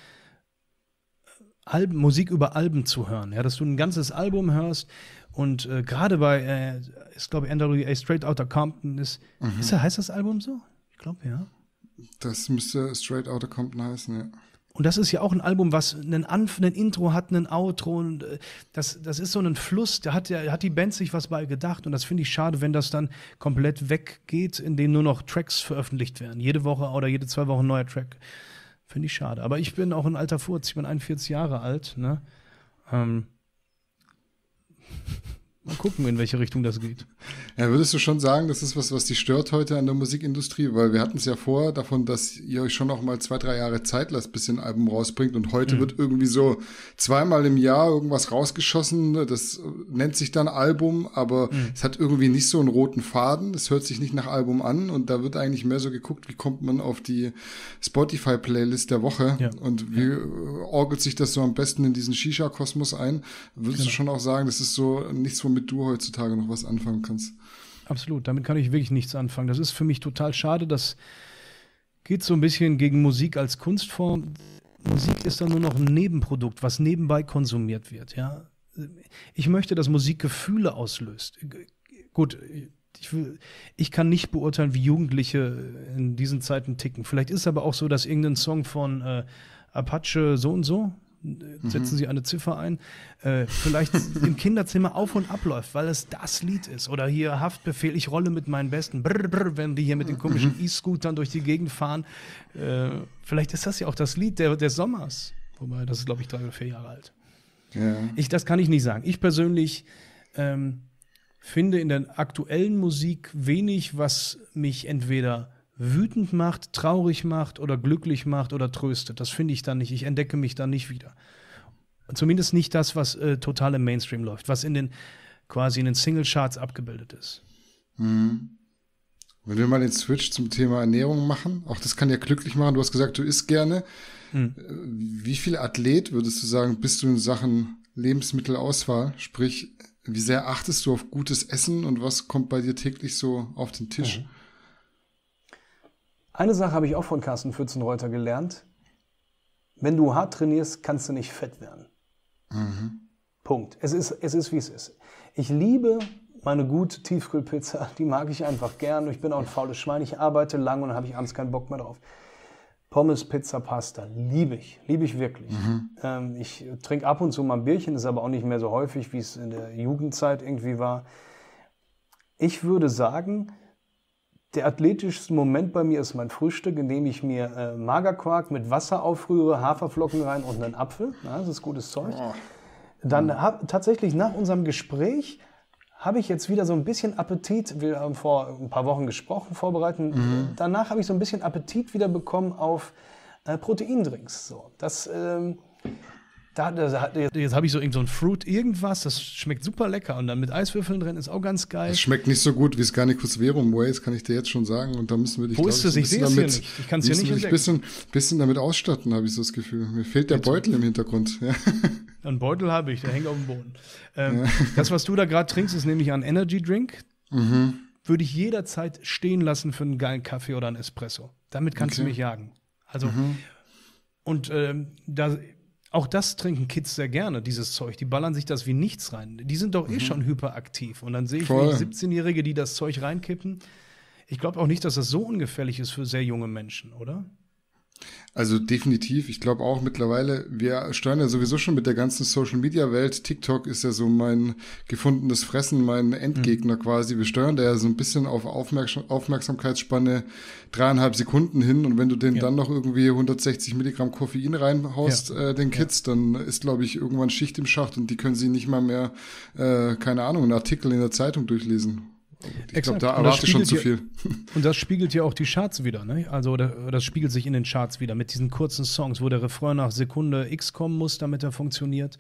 äh, Alben, Musik über Alben zu hören. Ja, dass du ein ganzes Album hörst und äh, gerade bei, äh, ich glaube, A. Straight Outta Compton ist, mhm. ist heißt das Album so? Ich glaube, ja. Das müsste Straight Outta Compton heißen, ja. Und das ist ja auch ein Album, was einen, Anf einen Intro hat, einen Outro. Und äh, das, das ist so ein Fluss, da hat, der, hat die Band sich was bei gedacht. Und das finde ich schade, wenn das dann komplett weggeht, in indem nur noch Tracks veröffentlicht werden. Jede Woche oder jede zwei Wochen ein neuer Track. Finde ich schade. Aber ich bin auch ein alter Furz. Ich bin 41 Jahre alt. Ne? Ähm. Mal gucken, in welche Richtung das geht. Ja, würdest du schon sagen, das ist was, was dich stört heute an der Musikindustrie? Weil wir hatten es ja vor davon, dass ihr euch schon noch mal zwei, drei Jahre Zeit lasst, bis ihr ein Album rausbringt. Und heute mhm. wird irgendwie so zweimal im Jahr irgendwas rausgeschossen. Das nennt sich dann Album, aber mhm. es hat irgendwie nicht so einen roten Faden. Es hört sich nicht nach Album an. Und da wird eigentlich mehr so geguckt, wie kommt man auf die Spotify-Playlist der Woche ja. und wie ja. Äh, orgelt sich das so am besten in diesen Shisha-Kosmos ein. Würdest genau. du schon auch sagen, das ist so nichts, so womit du heutzutage noch was anfangen kannst. Absolut, damit kann ich wirklich nichts anfangen. Das ist für mich total schade. Das geht so ein bisschen gegen Musik als Kunstform. Musik ist dann nur noch ein Nebenprodukt, was nebenbei konsumiert wird. Ja? Ich möchte, dass Musik Gefühle auslöst. Gut, ich, will, ich kann nicht beurteilen, wie Jugendliche in diesen Zeiten ticken. Vielleicht ist es aber auch so, dass irgendein Song von äh, Apache so und so, äh, setzen mhm. sie eine Ziffer ein, äh, vielleicht im Kinderzimmer auf und abläuft, weil es das Lied ist. Oder hier Haftbefehl, ich rolle mit meinen Besten, brr, brr, wenn die hier mit den mhm. komischen mhm. E-Scootern durch die Gegend fahren. Äh, vielleicht ist das ja auch das Lied der, des Sommers. Wobei, das ist, glaube ich, drei oder vier Jahre alt. Ja. Ich, das kann ich nicht sagen. Ich persönlich ähm, finde in der aktuellen Musik wenig, was mich entweder wütend macht, traurig macht oder glücklich macht oder tröstet. Das finde ich dann nicht. Ich entdecke mich dann nicht wieder. Zumindest nicht das, was äh, total im Mainstream läuft, was in den quasi in den Single-Charts abgebildet ist. Mhm. Wenn wir mal den Switch zum Thema Ernährung machen, auch das kann ja glücklich machen. Du hast gesagt, du isst gerne. Mhm. Wie viel Athlet würdest du sagen, bist du in Sachen Lebensmittelauswahl? Sprich, wie sehr achtest du auf gutes Essen und was kommt bei dir täglich so auf den Tisch? Mhm. Eine Sache habe ich auch von Carsten Pfützenreuter gelernt. Wenn du hart trainierst, kannst du nicht fett werden. Mhm. Punkt. Es ist, es ist, wie es ist. Ich liebe meine gute Tiefkühlpizza. Die mag ich einfach gern. Ich bin auch ein faules Schwein. Ich arbeite lange und habe ich abends keinen Bock mehr drauf. Pommes, Pizza, Pasta, liebe ich, liebe ich wirklich. Mhm. Ähm, ich trinke ab und zu mal ein Bierchen, ist aber auch nicht mehr so häufig, wie es in der Jugendzeit irgendwie war. Ich würde sagen, der athletischste Moment bei mir ist mein Frühstück, indem ich mir äh, Magerquark mit Wasser aufrühre, Haferflocken rein und einen Apfel. Ja, das ist gutes Zeug. Oh. Dann mhm. hab, tatsächlich nach unserem Gespräch habe ich jetzt wieder so ein bisschen Appetit. Wir haben vor ein paar Wochen gesprochen, vorbereiten. Mhm. Danach habe ich so ein bisschen Appetit wieder bekommen auf äh, Proteindrinks. So, das ähm, da, da, da, jetzt habe ich so irgend so ein Fruit irgendwas, das schmeckt super lecker und dann mit Eiswürfeln drin ist auch ganz geil. Das schmeckt nicht so gut wie Scarnicus Verum Ways, kann ich dir jetzt schon sagen und da müssen wir dich Wo ist es? Ich, sehe es nicht. Ich kann es hier nicht ein bisschen, bisschen damit ausstatten, habe ich so das Gefühl. Mir fehlt der jetzt Beutel im Hintergrund. Ja. Ein Beutel habe ich, der hängt auf dem Boden. Ähm, ja. Das, was du da gerade trinkst, ist nämlich ein Energy Drink. Mhm. Würde ich jederzeit stehen lassen für einen geilen Kaffee oder einen Espresso. Damit kannst okay. du mich jagen. Also mhm. und ähm, da auch das trinken Kids sehr gerne, dieses Zeug. Die ballern sich das wie nichts rein. Die sind doch eh mhm. eh schon hyperaktiv. Und dann sehe ich 17-Jährige, die das Zeug reinkippen. Ich glaube auch nicht, dass das so ungefährlich ist für sehr junge Menschen, oder? Also definitiv. Ich glaube auch mittlerweile, wir steuern ja sowieso schon mit der ganzen Social-Media-Welt. TikTok ist ja so mein gefundenes Fressen, mein Endgegner mhm. quasi. Wir steuern da ja so ein bisschen auf Aufmerksam Aufmerksamkeitsspanne dreieinhalb Sekunden hin. Und wenn du denen ja. dann noch irgendwie 160 Milligramm Koffein reinhaust, ja. äh, den Kids, ja. dann ist, glaube ich, irgendwann Schicht im Schacht und die können sie nicht mal mehr, äh, keine Ahnung, einen Artikel in der Zeitung durchlesen. Ich Exakt. glaube, da erwarte ich schon zu viel. Ja, und das spiegelt ja auch die Charts wieder, ne? Also das spiegelt sich in den Charts wieder mit diesen kurzen Songs, wo der Refrain nach Sekunde X kommen muss, damit er funktioniert.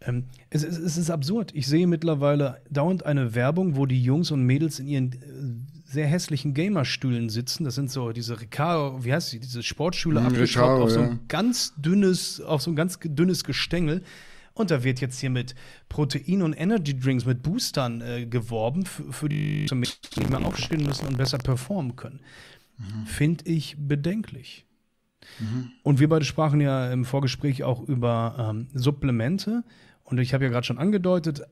Ähm, es, es, es, ist absurd. Ich sehe mittlerweile dauernd eine Werbung, wo die Jungs und Mädels in ihren äh, sehr hässlichen Gamerstühlen sitzen. Das sind so diese Ricardo, wie heißt sie, diese Sportschüler mhm, abgeschraubt auf so ein ganz dünnes, auf so ein ganz dünnes Gestängel. Und da wird jetzt hier mit Protein- und Energy-Drinks, mit Boostern äh, geworben, für, für die die mehr aufstehen müssen und besser performen können. Mhm. Finde ich bedenklich. Mhm. Und wir beide sprachen ja im Vorgespräch auch über ähm, Supplemente. Und ich habe ja gerade schon angedeutet,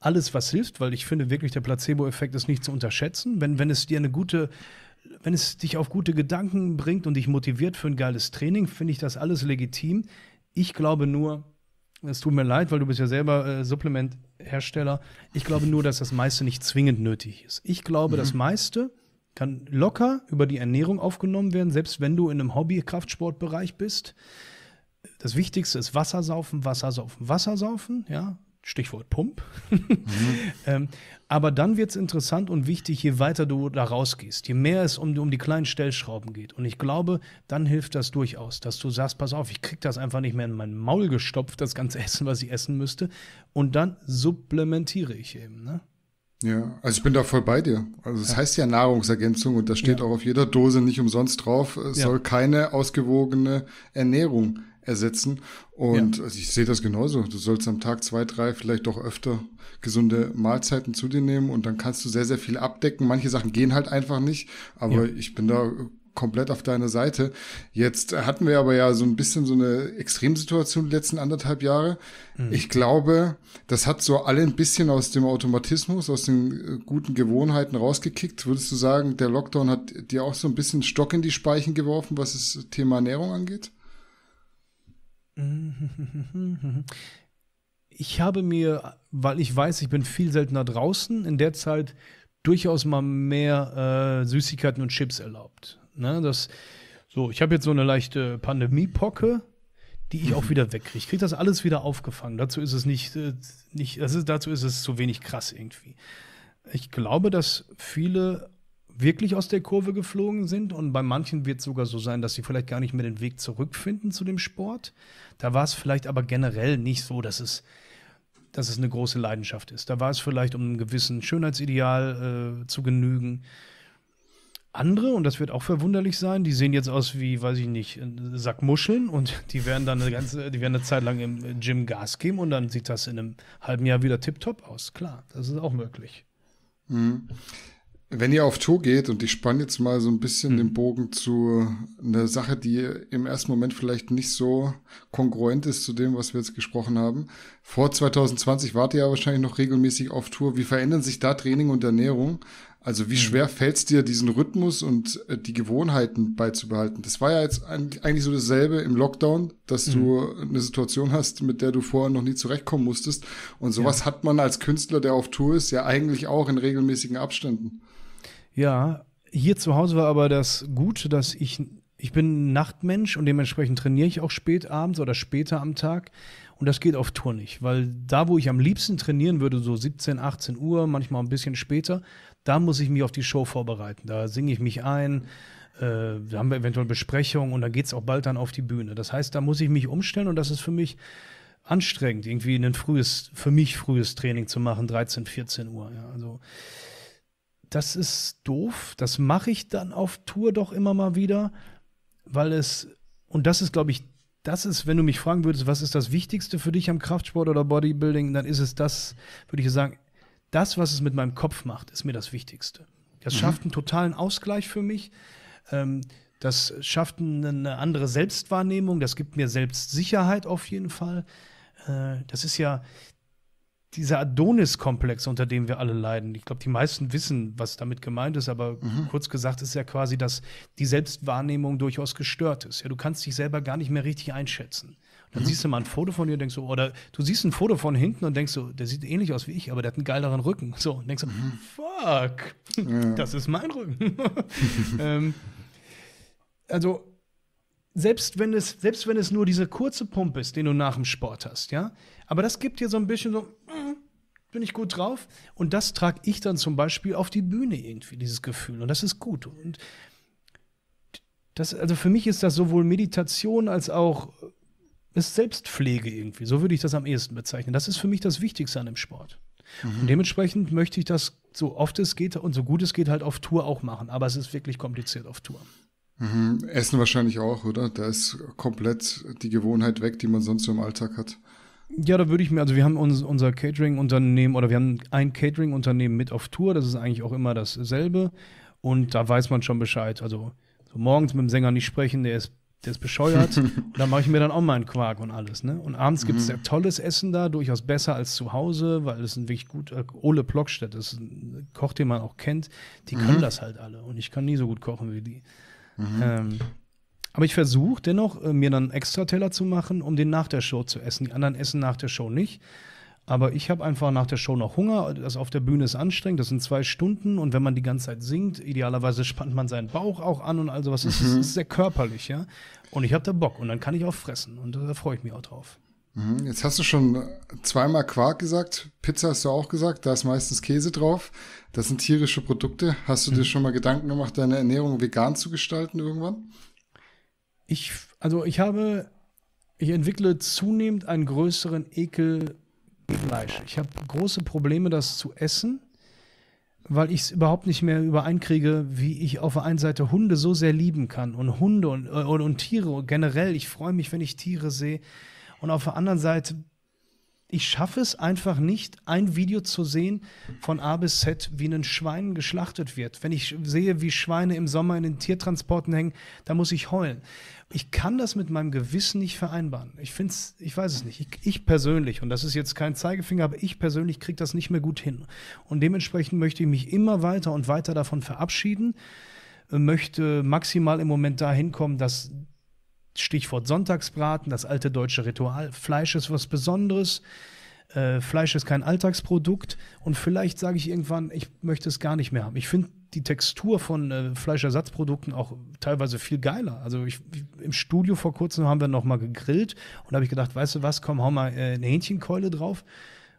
alles, was hilft, weil ich finde wirklich, der Placebo-Effekt ist nicht zu unterschätzen. Wenn, wenn es dir eine gute, wenn es dich auf gute Gedanken bringt und dich motiviert für ein geiles Training, finde ich das alles legitim. Ich glaube nur, es tut mir leid, weil du bist ja selber äh, Supplementhersteller. Ich glaube nur, dass das meiste nicht zwingend nötig ist. Ich glaube, mhm. das meiste kann locker über die Ernährung aufgenommen werden, selbst wenn du in einem Hobby-Kraftsportbereich bist. Das Wichtigste ist Wasser saufen, Wasser saufen, Wasser saufen, ja. Stichwort Pump. mhm. ähm, aber dann wird es interessant und wichtig, je weiter du da rausgehst, je mehr es um, um die kleinen Stellschrauben geht. Und ich glaube, dann hilft das durchaus, dass du sagst, pass auf, ich kriege das einfach nicht mehr in mein Maul gestopft, das ganze Essen, was ich essen müsste. Und dann supplementiere ich eben. Ne? Ja, also ich bin da voll bei dir. Also es das heißt ja Nahrungsergänzung und das steht ja. auch auf jeder Dose nicht umsonst drauf. Es ja. soll keine ausgewogene Ernährung ersetzen. Und ja. also ich sehe das genauso. Du sollst am Tag zwei, drei, vielleicht doch öfter gesunde Mahlzeiten zu dir nehmen und dann kannst du sehr, sehr viel abdecken. Manche Sachen gehen halt einfach nicht, aber ja. ich bin da komplett auf deiner Seite. Jetzt hatten wir aber ja so ein bisschen so eine Extremsituation die letzten anderthalb Jahre. Mhm. Ich glaube, das hat so alle ein bisschen aus dem Automatismus, aus den äh, guten Gewohnheiten rausgekickt. Würdest du sagen, der Lockdown hat dir auch so ein bisschen Stock in die Speichen geworfen, was das Thema Ernährung angeht? Ich habe mir, weil ich weiß, ich bin viel seltener draußen, in der Zeit durchaus mal mehr äh, Süßigkeiten und Chips erlaubt. Ne? Das, so, ich habe jetzt so eine leichte Pandemie-Pocke, die ich auch mhm. wieder wegkriege. Ich kriege das alles wieder aufgefangen. Dazu ist es nicht, äh, nicht das ist, dazu ist es zu wenig krass irgendwie. Ich glaube, dass viele wirklich aus der Kurve geflogen sind. Und bei manchen wird es sogar so sein, dass sie vielleicht gar nicht mehr den Weg zurückfinden zu dem Sport. Da war es vielleicht aber generell nicht so, dass es, dass es eine große Leidenschaft ist. Da war es vielleicht, um einem gewissen Schönheitsideal äh, zu genügen. Andere, und das wird auch verwunderlich sein, die sehen jetzt aus wie, weiß ich nicht, ein Sack Muscheln und die werden dann eine ganze, die werden eine Zeit lang im Gym Gas geben und dann sieht das in einem halben Jahr wieder tipptopp aus. Klar, das ist auch möglich. Mhm. Wenn ihr auf Tour geht, und ich spanne jetzt mal so ein bisschen mhm. den Bogen zu einer Sache, die im ersten Moment vielleicht nicht so kongruent ist zu dem, was wir jetzt gesprochen haben. Vor 2020 wart ihr ja wahrscheinlich noch regelmäßig auf Tour. Wie verändern sich da Training und Ernährung? Also wie mhm. schwer fällt es dir, diesen Rhythmus und äh, die Gewohnheiten beizubehalten? Das war ja jetzt eigentlich so dasselbe im Lockdown, dass mhm. du eine Situation hast, mit der du vorher noch nie zurechtkommen musstest. Und sowas ja. hat man als Künstler, der auf Tour ist, ja eigentlich auch in regelmäßigen Abständen. Ja, hier zu Hause war aber das Gute, dass ich, ich bin Nachtmensch und dementsprechend trainiere ich auch spät abends oder später am Tag. Und das geht auf Tour nicht, weil da, wo ich am liebsten trainieren würde, so 17, 18 Uhr, manchmal ein bisschen später, da muss ich mich auf die Show vorbereiten. Da singe ich mich ein, äh, da haben wir eventuell Besprechungen und dann geht es auch bald dann auf die Bühne. Das heißt, da muss ich mich umstellen und das ist für mich anstrengend, irgendwie ein frühes, für mich frühes Training zu machen, 13, 14 Uhr. Ja. Also das ist doof. Das mache ich dann auf Tour doch immer mal wieder, weil es, und das ist, glaube ich, das ist, wenn du mich fragen würdest, was ist das Wichtigste für dich am Kraftsport oder Bodybuilding, dann ist es das, würde ich sagen, das, was es mit meinem Kopf macht, ist mir das Wichtigste. Das mhm. schafft einen totalen Ausgleich für mich. Ähm, das schafft eine andere Selbstwahrnehmung. Das gibt mir Selbstsicherheit auf jeden Fall. Äh, das ist ja dieser Adonis-Komplex, unter dem wir alle leiden. Ich glaube, die meisten wissen, was damit gemeint ist, aber mhm. kurz gesagt ist ja quasi, dass die Selbstwahrnehmung durchaus gestört ist. Ja, du kannst dich selber gar nicht mehr richtig einschätzen dann mhm. siehst du mal ein Foto von dir und denkst so, oder du siehst ein Foto von hinten und denkst so, der sieht ähnlich aus wie ich, aber der hat einen geileren Rücken. So, und denkst so, mhm. fuck, ja. das ist mein Rücken. ähm, also, selbst wenn, es, selbst wenn es nur diese kurze Pumpe ist, den du nach dem Sport hast, ja, aber das gibt dir so ein bisschen so, hm, bin ich gut drauf. Und das trage ich dann zum Beispiel auf die Bühne irgendwie, dieses Gefühl. Und das ist gut. Und das, also für mich ist das sowohl Meditation als auch ist Selbstpflege irgendwie. So würde ich das am ehesten bezeichnen. Das ist für mich das Wichtigste an dem Sport. Mhm. Und dementsprechend möchte ich das so oft es geht und so gut es geht halt auf Tour auch machen. Aber es ist wirklich kompliziert auf Tour. Mhm. Essen wahrscheinlich auch, oder? Da ist komplett die Gewohnheit weg, die man sonst so im Alltag hat. Ja, da würde ich mir, also wir haben uns, unser Catering-Unternehmen oder wir haben ein Catering-Unternehmen mit auf Tour, das ist eigentlich auch immer dasselbe. Und da weiß man schon Bescheid. Also so morgens mit dem Sänger nicht sprechen, der ist der ist bescheuert. und dann mache ich mir dann auch mal einen Quark und alles. Ne? Und abends gibt es mhm. tolles Essen da, durchaus besser als zu Hause, weil es ein wirklich gut, äh, Ole Plockstedt ist ein Koch, den man auch kennt. Die mhm. können das halt alle. Und ich kann nie so gut kochen wie die. Mhm. Ähm, aber ich versuche dennoch, äh, mir dann einen extra Teller zu machen, um den nach der Show zu essen. Die anderen essen nach der Show nicht. Aber ich habe einfach nach der Show noch Hunger. Das auf der Bühne ist anstrengend. Das sind zwei Stunden. Und wenn man die ganze Zeit singt, idealerweise spannt man seinen Bauch auch an und all sowas. mhm. ist, ist sehr körperlich, ja. Und ich habe da Bock und dann kann ich auch fressen und da freue ich mich auch drauf. Mhm. Jetzt hast du schon zweimal Quark gesagt, Pizza hast du auch gesagt, da ist meistens Käse drauf. Das sind tierische Produkte. Hast du mhm. dir schon mal Gedanken gemacht, deine Ernährung vegan zu gestalten irgendwann? Ich, also ich habe, ich entwickle zunehmend einen größeren Ekel Fleisch. Ich habe große Probleme, das zu essen, weil ich es überhaupt nicht mehr übereinkriege, wie ich auf der einen Seite Hunde so sehr lieben kann und Hunde und, äh, und, und Tiere generell. Ich freue mich, wenn ich Tiere sehe. Und auf der anderen Seite ich schaffe es einfach nicht, ein Video zu sehen von A bis Z, wie ein Schwein geschlachtet wird. Wenn ich sehe, wie Schweine im Sommer in den Tiertransporten hängen, da muss ich heulen. Ich kann das mit meinem Gewissen nicht vereinbaren. Ich finde es, ich weiß es nicht. Ich, ich, persönlich, und das ist jetzt kein Zeigefinger, aber ich persönlich kriege das nicht mehr gut hin. Und dementsprechend möchte ich mich immer weiter und weiter davon verabschieden, möchte maximal im Moment dahin kommen, dass Stichwort Sonntagsbraten, das alte deutsche Ritual. Fleisch ist was Besonderes. Äh, Fleisch ist kein Alltagsprodukt. Und vielleicht sage ich irgendwann, ich möchte es gar nicht mehr haben. Ich finde die Textur von äh, Fleischersatzprodukten auch teilweise viel geiler. Also ich, im Studio vor kurzem haben wir nochmal gegrillt und da habe ich gedacht, weißt du was, komm, hau mal äh, eine Hähnchenkeule drauf.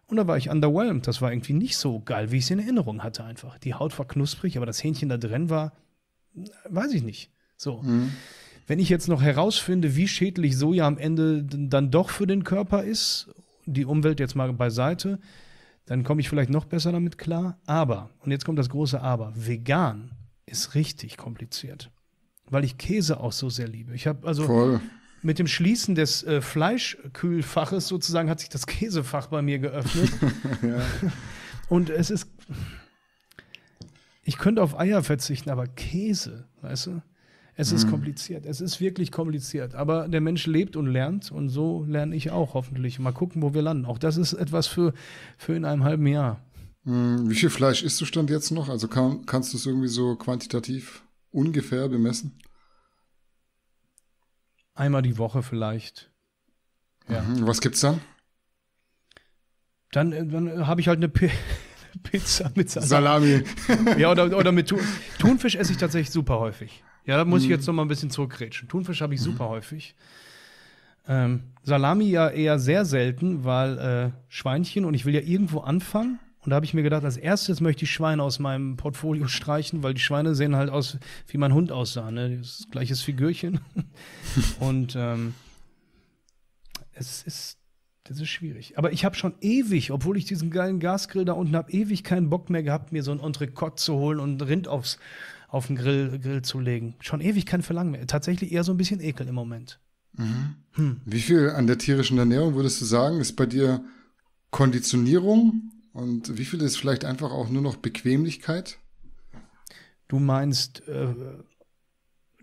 Und da war ich underwhelmed. Das war irgendwie nicht so geil, wie ich es in Erinnerung hatte einfach. Die Haut war knusprig, aber das Hähnchen da drin war, weiß ich nicht. So. Mhm. Wenn ich jetzt noch herausfinde, wie schädlich Soja am Ende dann doch für den Körper ist, die Umwelt jetzt mal beiseite, dann komme ich vielleicht noch besser damit klar. Aber, und jetzt kommt das große Aber, vegan ist richtig kompliziert, weil ich Käse auch so sehr liebe. Ich habe also Voll. mit dem Schließen des äh, Fleischkühlfaches sozusagen hat sich das Käsefach bei mir geöffnet. ja. Und es ist, ich könnte auf Eier verzichten, aber Käse, weißt du? Es mhm. ist hm. kompliziert. Es ist wirklich kompliziert. Aber der Mensch lebt und lernt und so lerne ich auch hoffentlich. Mal gucken, wo wir landen. Auch das ist etwas für, für in einem halben Jahr. Hm, wie viel Fleisch isst du Stand jetzt noch? Also kann, kannst du es irgendwie so quantitativ ungefähr bemessen? Einmal die Woche vielleicht. Ja. Mhm. Was gibt's dann? Dann, äh, dann äh, habe ich halt eine P Pizza mit Salami. Salami. ja, oder, oder mit Thunfisch esse ich tatsächlich super häufig. Ja, da muss ich jetzt mhm. noch mal ein bisschen zurückgrätschen. Thunfisch habe ich mhm. super häufig. Ähm, Salami ja eher sehr selten, weil äh, Schweinchen und ich will ja irgendwo anfangen. Und da habe ich mir gedacht, als erstes möchte ich Schweine aus meinem Portfolio streichen, weil die Schweine sehen halt aus, wie mein Hund aussah. Ne? Das gleiches Figürchen. und ähm, es ist, das ist schwierig. Aber ich habe schon ewig, obwohl ich diesen geilen Gasgrill da unten habe, ewig keinen Bock mehr gehabt, mir so ein Entrecote zu holen und Rind aufs, auf den Grill, Grill zu legen. Schon ewig kein Verlangen mehr. Tatsächlich eher so ein bisschen Ekel im Moment. Mhm. Hm. Wie viel an der tierischen Ernährung würdest du sagen, ist bei dir Konditionierung und wie viel ist vielleicht einfach auch nur noch Bequemlichkeit? Du meinst, äh,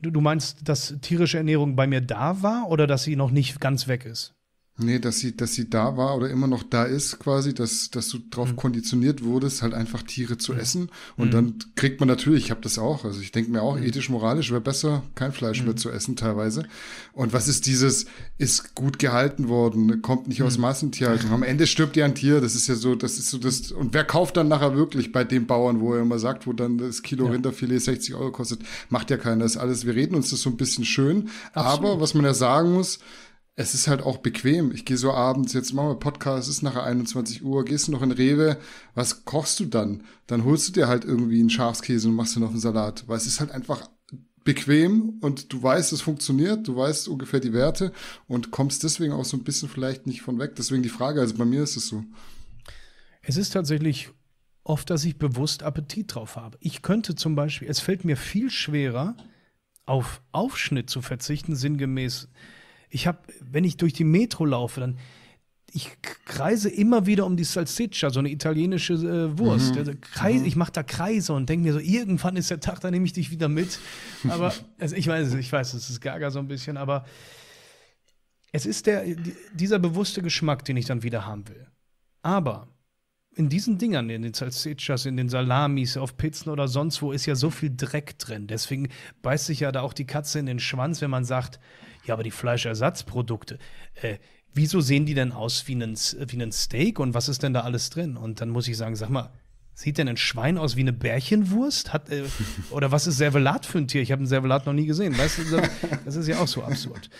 du, du meinst, dass tierische Ernährung bei mir da war oder dass sie noch nicht ganz weg ist? Nee, dass sie, dass sie da war oder immer noch da ist, quasi, dass, dass du drauf mhm. konditioniert wurdest, halt einfach Tiere zu mhm. essen. Und mhm. dann kriegt man natürlich, ich habe das auch, also ich denke mir auch, mhm. ethisch, moralisch wäre besser, kein Fleisch mehr mhm. zu essen teilweise. Und was ist dieses, ist gut gehalten worden, kommt nicht aus mhm. Massentierhaltung. Am Ende stirbt ja ein Tier, das ist ja so, das ist so das. Und wer kauft dann nachher wirklich bei dem Bauern, wo er immer sagt, wo dann das Kilo ja. Rinderfilet 60 Euro kostet, macht ja keiner. Das ist alles, wir reden uns das so ein bisschen schön. Absolut. Aber was man ja sagen muss, es ist halt auch bequem. Ich gehe so abends, jetzt machen wir Podcast, ist nachher 21 Uhr, gehst du noch in Rewe, was kochst du dann? Dann holst du dir halt irgendwie einen Schafskäse und machst dir noch einen Salat, weil es ist halt einfach bequem und du weißt, es funktioniert, du weißt ungefähr die Werte und kommst deswegen auch so ein bisschen vielleicht nicht von weg. Deswegen die Frage, also bei mir ist es so. Es ist tatsächlich oft, dass ich bewusst Appetit drauf habe. Ich könnte zum Beispiel, es fällt mir viel schwerer, auf Aufschnitt zu verzichten, sinngemäß ich habe, wenn ich durch die Metro laufe, dann ich kreise immer wieder um die Salsiccia, so eine italienische äh, Wurst. Mhm. Also Kreis, mhm. Ich mache da Kreise und denke mir so, irgendwann ist der Tag, da nehme ich dich wieder mit. Aber also ich weiß es, ich weiß, es ist gaga so ein bisschen, aber es ist der, dieser bewusste Geschmack, den ich dann wieder haben will. Aber in diesen Dingern, in den Salsiccias, in den Salamis, auf Pizzen oder sonst wo, ist ja so viel Dreck drin. Deswegen beißt sich ja da auch die Katze in den Schwanz, wenn man sagt, ja, aber die Fleischersatzprodukte, äh, wieso sehen die denn aus wie ein, wie ein Steak und was ist denn da alles drin? Und dann muss ich sagen, sag mal, Sieht denn ein Schwein aus wie eine Bärchenwurst? Hat, äh, oder was ist Servelat für ein Tier? Ich habe ein Servelat noch nie gesehen. Weißt du, das ist ja auch so absurd.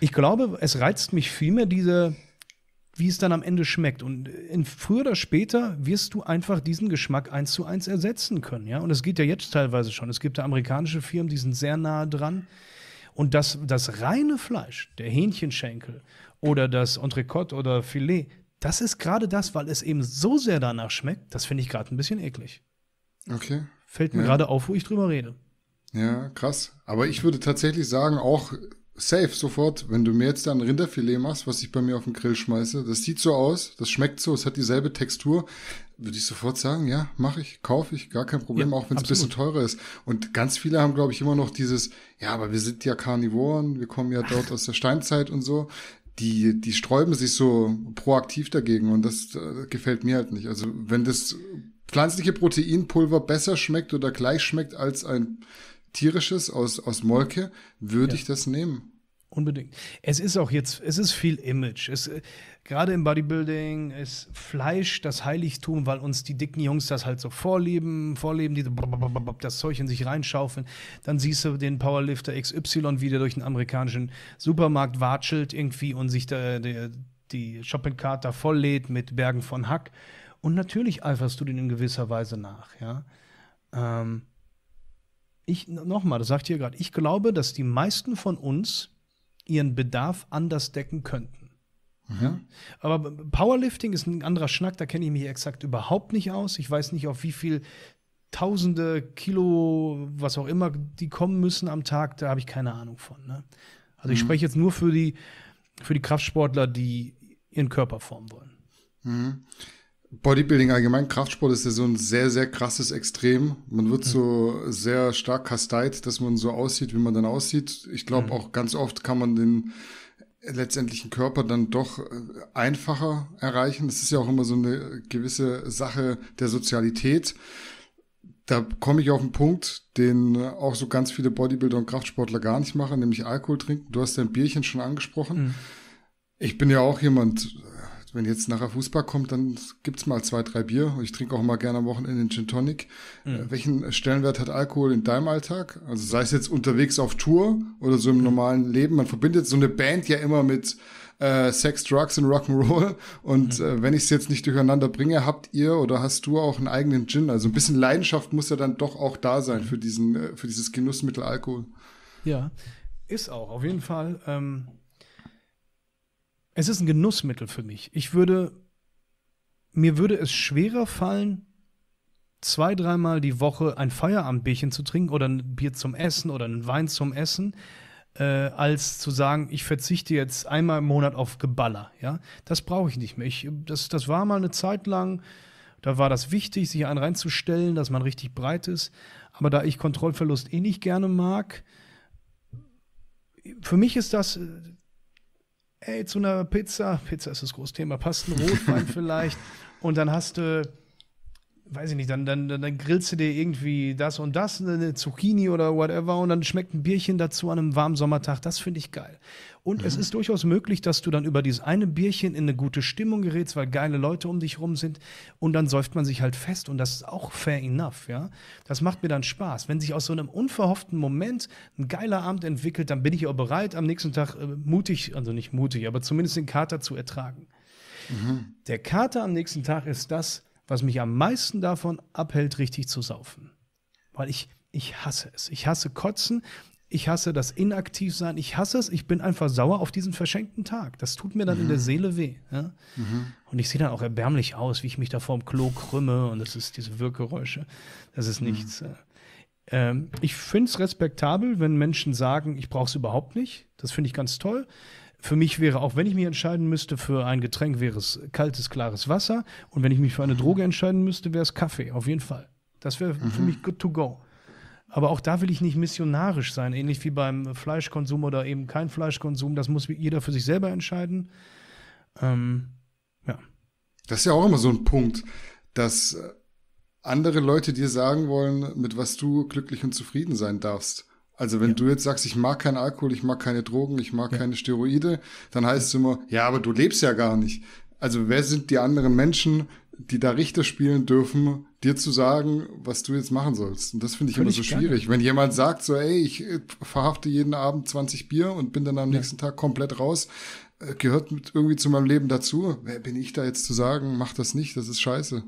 Ich glaube, es reizt mich vielmehr diese, wie es dann am Ende schmeckt. Und in, früher oder später wirst du einfach diesen Geschmack eins zu eins ersetzen können. Ja? Und es geht ja jetzt teilweise schon. Es gibt ja amerikanische Firmen, die sind sehr nahe dran. Und das, das reine Fleisch, der Hähnchenschenkel oder das Entrecote oder Filet, das ist gerade das, weil es eben so sehr danach schmeckt, das finde ich gerade ein bisschen eklig. Okay. Fällt mir ja. gerade auf, wo ich drüber rede. Ja, krass. Aber ich würde tatsächlich sagen, auch safe sofort, wenn du mir jetzt da ein Rinderfilet machst, was ich bei mir auf den Grill schmeiße, das sieht so aus, das schmeckt so, es hat dieselbe Textur. Würde ich sofort sagen, ja, mache ich, kaufe ich, gar kein Problem, ja, auch wenn es ein bisschen teurer ist. Und ganz viele haben, glaube ich, immer noch dieses, ja, aber wir sind ja Karnivoren, wir kommen ja dort aus der Steinzeit und so. Die, die sträuben sich so proaktiv dagegen und das äh, gefällt mir halt nicht. Also wenn das pflanzliche Proteinpulver besser schmeckt oder gleich schmeckt als ein tierisches aus, aus Molke, würde ja. ich das nehmen. Unbedingt. Es ist auch jetzt, es ist viel Image. Es, äh, gerade im Bodybuilding ist Fleisch das Heiligtum, weil uns die dicken Jungs das halt so vorleben, vorleben, die das Zeug in sich reinschaufeln. Dann siehst du den Powerlifter XY wie der durch den amerikanischen Supermarkt watschelt irgendwie und sich da, äh, der, die Shoppingcard da volllädt mit Bergen von Hack. Und natürlich eiferst du den in gewisser Weise nach, ja. Ähm, ich, nochmal, das sagt ihr gerade, ich glaube, dass die meisten von uns ihren Bedarf anders decken könnten. Mhm. Ja? Aber Powerlifting ist ein anderer Schnack, da kenne ich mich exakt überhaupt nicht aus. Ich weiß nicht, auf wie viel Tausende Kilo, was auch immer, die kommen müssen am Tag, da habe ich keine Ahnung von. Ne? Also mhm. ich spreche jetzt nur für die, für die Kraftsportler, die ihren Körper formen wollen. Mhm. Bodybuilding allgemein, Kraftsport ist ja so ein sehr, sehr krasses Extrem. Man wird mhm. so sehr stark kasteit, dass man so aussieht, wie man dann aussieht. Ich glaube mhm. auch ganz oft kann man den letztendlichen Körper dann doch äh, einfacher erreichen. Das ist ja auch immer so eine gewisse Sache der Sozialität. Da komme ich auf einen Punkt, den auch so ganz viele Bodybuilder und Kraftsportler gar nicht machen, nämlich Alkohol trinken. Du hast dein Bierchen schon angesprochen. Mhm. Ich bin ja auch jemand, wenn jetzt nachher Fußball kommt, dann gibt es mal zwei, drei Bier. Ich trinke auch mal gerne am Wochenende einen Gin Tonic. Mhm. Äh, welchen Stellenwert hat Alkohol in deinem Alltag? Also sei es jetzt unterwegs auf Tour oder so im mhm. normalen Leben. Man verbindet so eine Band ja immer mit äh, Sex, Drugs und Rock'n'Roll. Und mhm. äh, wenn ich es jetzt nicht durcheinander bringe, habt ihr oder hast du auch einen eigenen Gin? Also ein bisschen Leidenschaft muss ja dann doch auch da sein mhm. für diesen, äh, für dieses Genussmittel Alkohol. Ja, ist auch auf jeden Fall. Ähm es ist ein Genussmittel für mich. Ich würde, mir würde es schwerer fallen, zwei, dreimal die Woche ein Feierabendbierchen zu trinken oder ein Bier zum Essen oder einen Wein zum Essen, äh, als zu sagen, ich verzichte jetzt einmal im Monat auf Geballer. Ja? Das brauche ich nicht mehr. Ich, das, das war mal eine Zeit lang, da war das wichtig, sich einen reinzustellen, dass man richtig breit ist. Aber da ich Kontrollverlust eh nicht gerne mag, für mich ist das äh, ey, zu einer Pizza, Pizza ist das große Thema, passt ein Rotwein vielleicht. Und dann hast du weiß ich nicht, dann, dann, dann, grillst du dir irgendwie das und das, eine ne, Zucchini oder whatever, und dann schmeckt ein Bierchen dazu an einem warmen Sommertag. Das finde ich geil. Und mhm. es ist durchaus möglich, dass du dann über dieses eine Bierchen in eine gute Stimmung gerätst, weil geile Leute um dich rum sind und dann säuft man sich halt fest und das ist auch fair enough, ja. Das macht mir dann Spaß. Wenn sich aus so einem unverhofften Moment ein geiler Abend entwickelt, dann bin ich auch bereit, am nächsten Tag äh, mutig, also nicht mutig, aber zumindest den Kater zu ertragen. Mhm. Der Kater am nächsten Tag ist das, was mich am meisten davon abhält, richtig zu saufen. Weil ich, ich hasse es. Ich hasse Kotzen. Ich hasse das Inaktivsein. Ich hasse es. Ich bin einfach sauer auf diesen verschenkten Tag. Das tut mir dann mhm. in der mhm. Seele weh. Ja? Mhm. Und ich sehe dann auch erbärmlich aus, wie ich mich da vorm Klo krümme. Und das ist diese Wirkgeräusche. Das ist mhm. nichts. Äh. Ähm, ich finde es respektabel, wenn Menschen sagen, ich brauche es überhaupt nicht. Das finde ich ganz toll. Für mich wäre, auch wenn ich mich entscheiden müsste, für ein Getränk wäre es kaltes, klares Wasser. Und wenn ich mich für eine Droge entscheiden müsste, wäre es Kaffee, auf jeden Fall. Das wäre mhm. für mich good to go. Aber auch da will ich nicht missionarisch sein, ähnlich wie beim Fleischkonsum oder eben kein Fleischkonsum. Das muss jeder für sich selber entscheiden. Ähm, ja. Das ist ja auch immer so ein Punkt, dass äh, andere Leute dir sagen wollen, mit was du glücklich und zufrieden sein darfst. Also wenn ja. du jetzt sagst, ich mag keinen Alkohol, ich mag keine Drogen, ich mag ja. keine Steroide, dann heißt es immer, ja, aber du lebst ja gar nicht. Also wer sind die anderen Menschen, die da Richter spielen dürfen, dir zu sagen, was du jetzt machen sollst. Und das finde ich Völlig immer so schwierig. Gerne. Wenn jemand sagt, so, ey, ich äh, verhafte jeden Abend 20 Bier und bin dann am ja. nächsten Tag komplett raus, äh, gehört irgendwie zu meinem Leben dazu. Wer bin ich da jetzt zu sagen, mach das nicht, das ist scheiße.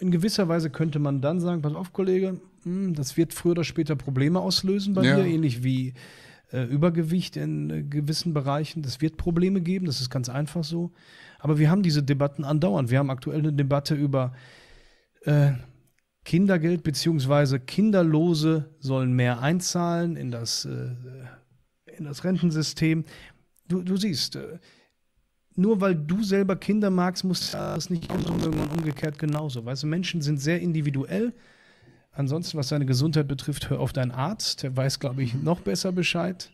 In gewisser Weise könnte man dann sagen, pass auf, Kollege, hm, das wird früher oder später Probleme auslösen bei ja. dir, ähnlich wie äh, Übergewicht in äh, gewissen Bereichen. Das wird Probleme geben, das ist ganz einfach so. Aber wir haben diese Debatten andauernd. Wir haben aktuell eine Debatte über äh, Kindergeld beziehungsweise Kinderlose sollen mehr einzahlen in das, äh, in das Rentensystem. Du, du siehst, äh, nur weil du selber Kinder magst, musst du das nicht und umgekehrt genauso. Weißt du, Menschen sind sehr individuell. Ansonsten, was deine Gesundheit betrifft, hör auf deinen Arzt. Der weiß, glaube ich, noch besser Bescheid.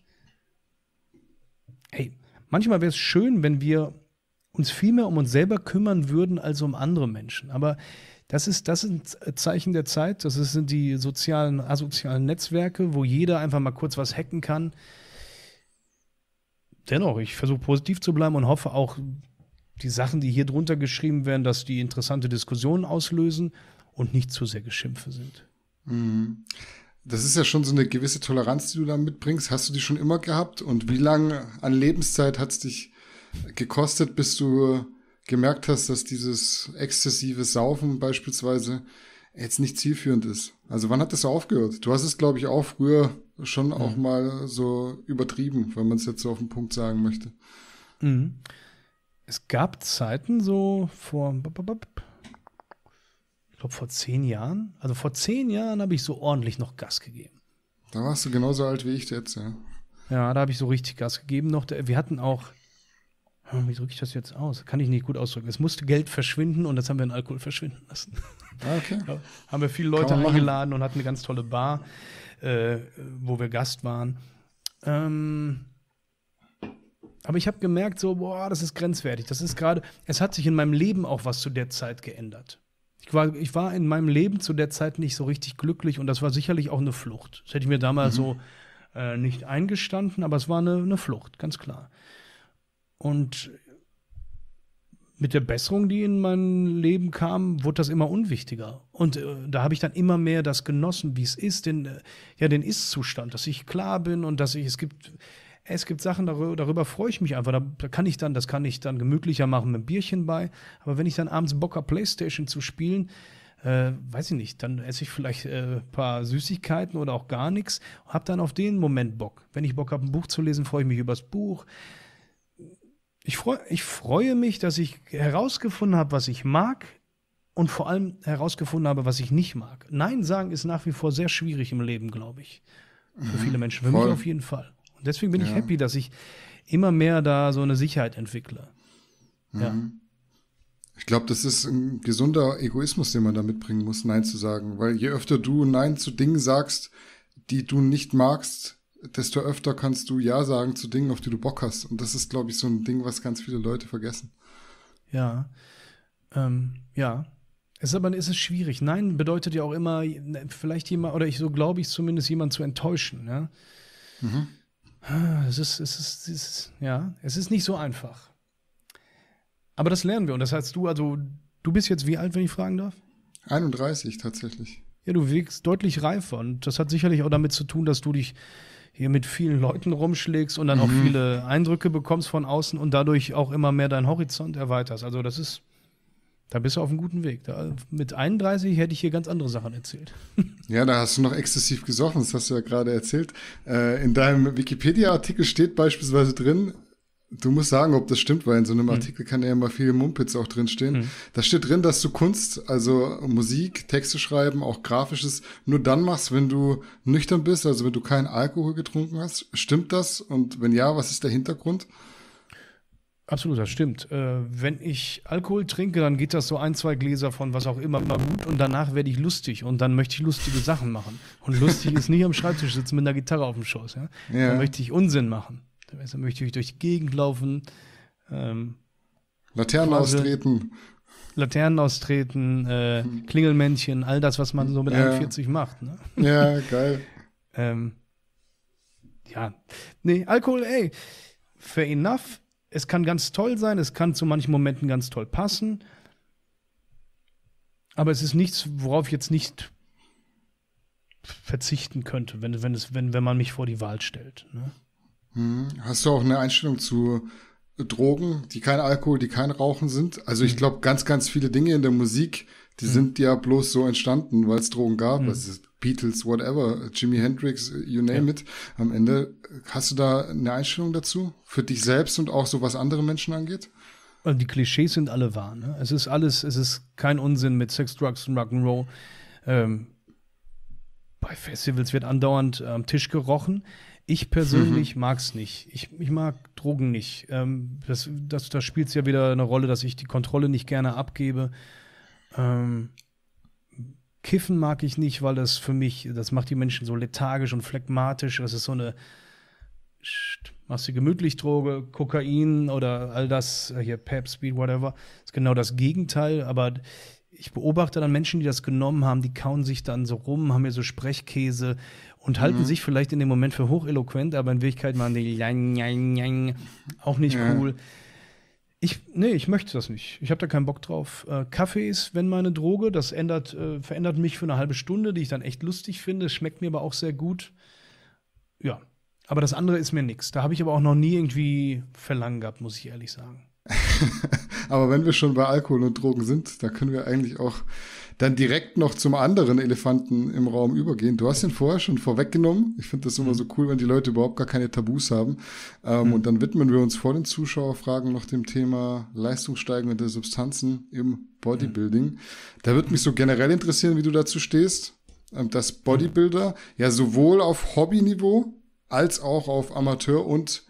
Hey, manchmal wäre es schön, wenn wir uns viel mehr um uns selber kümmern würden als um andere Menschen. Aber das ist, das sind Zeichen der Zeit. Das sind die sozialen, asozialen Netzwerke, wo jeder einfach mal kurz was hacken kann. Dennoch, ich versuche positiv zu bleiben und hoffe auch, die Sachen, die hier drunter geschrieben werden, dass die interessante Diskussionen auslösen und nicht zu sehr Geschimpfe sind. Mhm. Das ist ja schon so eine gewisse Toleranz, die du da mitbringst. Hast du die schon immer gehabt? Und wie lange an Lebenszeit hat es dich gekostet, bis du gemerkt hast, dass dieses exzessive Saufen beispielsweise jetzt nicht zielführend ist? Also wann hat das aufgehört? Du hast es, glaube ich, auch früher schon auch mhm. mal so übertrieben, wenn man es jetzt so auf den Punkt sagen möchte. Mhm. Es gab Zeiten so vor glaube, vor zehn Jahren. Also vor zehn Jahren habe ich so ordentlich noch Gas gegeben. Da warst du genauso alt wie ich jetzt, ja. Ja, da habe ich so richtig Gas gegeben noch. Wir hatten auch, hm, wie drücke ich das jetzt aus? Kann ich nicht gut ausdrücken. Es musste Geld verschwinden und das haben wir in Alkohol verschwinden lassen. Ah, okay. haben wir viele Leute eingeladen und hatten eine ganz tolle Bar, äh, wo wir Gast waren. Ähm, aber ich habe gemerkt, so, boah, das ist grenzwertig. Das ist gerade, es hat sich in meinem Leben auch was zu der Zeit geändert ich war, ich war in meinem Leben zu der Zeit nicht so richtig glücklich und das war sicherlich auch eine Flucht. Das hätte ich mir damals mhm. so äh, nicht eingestanden, aber es war eine, eine Flucht, ganz klar. Und mit der Besserung, die in mein Leben kam, wurde das immer unwichtiger. Und äh, da habe ich dann immer mehr das genossen, wie es ist, den, äh, ja, den Ist-Zustand, dass ich klar bin und dass ich, es gibt es gibt Sachen, darüber, darüber freue ich mich einfach. Da, da, kann ich dann, das kann ich dann gemütlicher machen mit einem Bierchen bei. Aber wenn ich dann abends Bock habe, Playstation zu spielen, äh, weiß ich nicht, dann esse ich vielleicht ein äh, paar Süßigkeiten oder auch gar nichts und habe dann auf den Moment Bock. Wenn ich Bock habe, ein Buch zu lesen, freue ich mich über das Buch. Ich, freu, ich freue mich, dass ich herausgefunden habe, was ich mag und vor allem herausgefunden habe, was ich nicht mag. Nein sagen ist nach wie vor sehr schwierig im Leben, glaube ich. Für mhm. viele Menschen. Für Voll. mich auf jeden Fall. Deswegen bin ja. ich happy, dass ich immer mehr da so eine Sicherheit entwickle. Mhm. Ja. Ich glaube, das ist ein gesunder Egoismus, den man da mitbringen muss, Nein zu sagen. Weil je öfter du Nein zu Dingen sagst, die du nicht magst, desto öfter kannst du Ja sagen zu Dingen, auf die du Bock hast. Und das ist, glaube ich, so ein Ding, was ganz viele Leute vergessen. Ja. Ähm, ja. Es ist aber ist es schwierig. Nein bedeutet ja auch immer, vielleicht jemand, oder ich so glaube ich zumindest, jemand zu enttäuschen. Ja? Mhm. Es ist, es ist, es ist, ja, es ist nicht so einfach. Aber das lernen wir. Und das heißt, du, also, du bist jetzt wie alt, wenn ich fragen darf? 31 tatsächlich. Ja, du wirkst deutlich reifer. Und das hat sicherlich auch damit zu tun, dass du dich hier mit vielen Leuten rumschlägst und dann mhm. auch viele Eindrücke bekommst von außen und dadurch auch immer mehr deinen Horizont erweiterst. Also, das ist da bist du auf einem guten Weg. Da, mit 31 hätte ich hier ganz andere Sachen erzählt. Ja, da hast du noch exzessiv gesoffen, das hast du ja gerade erzählt. Äh, in deinem Wikipedia-Artikel steht beispielsweise drin, du musst sagen, ob das stimmt, weil in so einem mhm. Artikel kann ja immer viel Mumpitz auch drinstehen. Mhm. Da steht drin, dass du Kunst, also Musik, Texte schreiben, auch Grafisches, nur dann machst, wenn du nüchtern bist, also wenn du keinen Alkohol getrunken hast. Stimmt das? Und wenn ja, was ist der Hintergrund? Absolut, das stimmt. Äh, wenn ich Alkohol trinke, dann geht das so ein, zwei Gläser von was auch immer immer gut und danach werde ich lustig und dann möchte ich lustige Sachen machen. Und lustig ist nicht am Schreibtisch sitzen mit einer Gitarre auf dem Schoß. Ja? ja. Dann möchte ich Unsinn machen. Dann möchte ich durch die Gegend laufen. Ähm, Laternen austreten. Laternen austreten, äh, Klingelmännchen, all das, was man so mit ja. 41 macht. Ne? Ja, geil. ähm, ja, nee, Alkohol, ey, fair enough es kann ganz toll sein, es kann zu manchen Momenten ganz toll passen. Aber es ist nichts, worauf ich jetzt nicht verzichten könnte, wenn, wenn, es, wenn, wenn man mich vor die Wahl stellt. Ne? Hm. Hast du auch eine Einstellung zu Drogen, die kein Alkohol, die kein Rauchen sind? Also ich hm. glaube, ganz, ganz viele Dinge in der Musik, die mhm. sind ja bloß so entstanden, weil es Drogen gab. Mhm. Also Beatles, whatever, Jimi Hendrix, you name ja. it. Am Ende hast du da eine Einstellung dazu für dich selbst und auch so was andere Menschen angeht? Also die Klischees sind alle wahr. Ne? Es ist alles, es ist kein Unsinn mit Sex, Drugs und Rock'n'Roll. Ähm, bei Festivals wird andauernd am Tisch gerochen. Ich persönlich mhm. mag es nicht. Ich, ich, mag Drogen nicht. Ähm, das das, das spielt ja wieder eine Rolle, dass ich die Kontrolle nicht gerne abgebe. Ähm, Kiffen mag ich nicht, weil das für mich, das macht die Menschen so lethargisch und phlegmatisch. Das ist so eine, machst du gemütlich Droge, Kokain oder all das, äh, hier Pep, Speed, whatever. Ist genau das Gegenteil, aber ich beobachte dann Menschen, die das genommen haben, die kauen sich dann so rum, haben hier so Sprechkäse und mhm. halten sich vielleicht in dem Moment für hocheloquent, aber in Wirklichkeit waren die auch nicht cool. Ich, nee, ich möchte das nicht. Ich habe da keinen Bock drauf. Äh, Kaffee ist, wenn meine Droge, das ändert, äh, verändert mich für eine halbe Stunde, die ich dann echt lustig finde. Schmeckt mir aber auch sehr gut. Ja, aber das andere ist mir nichts. Da habe ich aber auch noch nie irgendwie Verlangen gehabt, muss ich ehrlich sagen. Aber wenn wir schon bei Alkohol und Drogen sind, da können wir eigentlich auch dann direkt noch zum anderen Elefanten im Raum übergehen. Du hast ihn vorher schon vorweggenommen. Ich finde das immer mhm. so cool, wenn die Leute überhaupt gar keine Tabus haben. Ähm, mhm. Und dann widmen wir uns vor den Zuschauerfragen noch dem Thema leistungssteigende Substanzen im Bodybuilding. Mhm. Da würde mich so generell interessieren, wie du dazu stehst, ähm, dass mhm. Bodybuilder ja sowohl auf Hobbyniveau als auch auf Amateur- und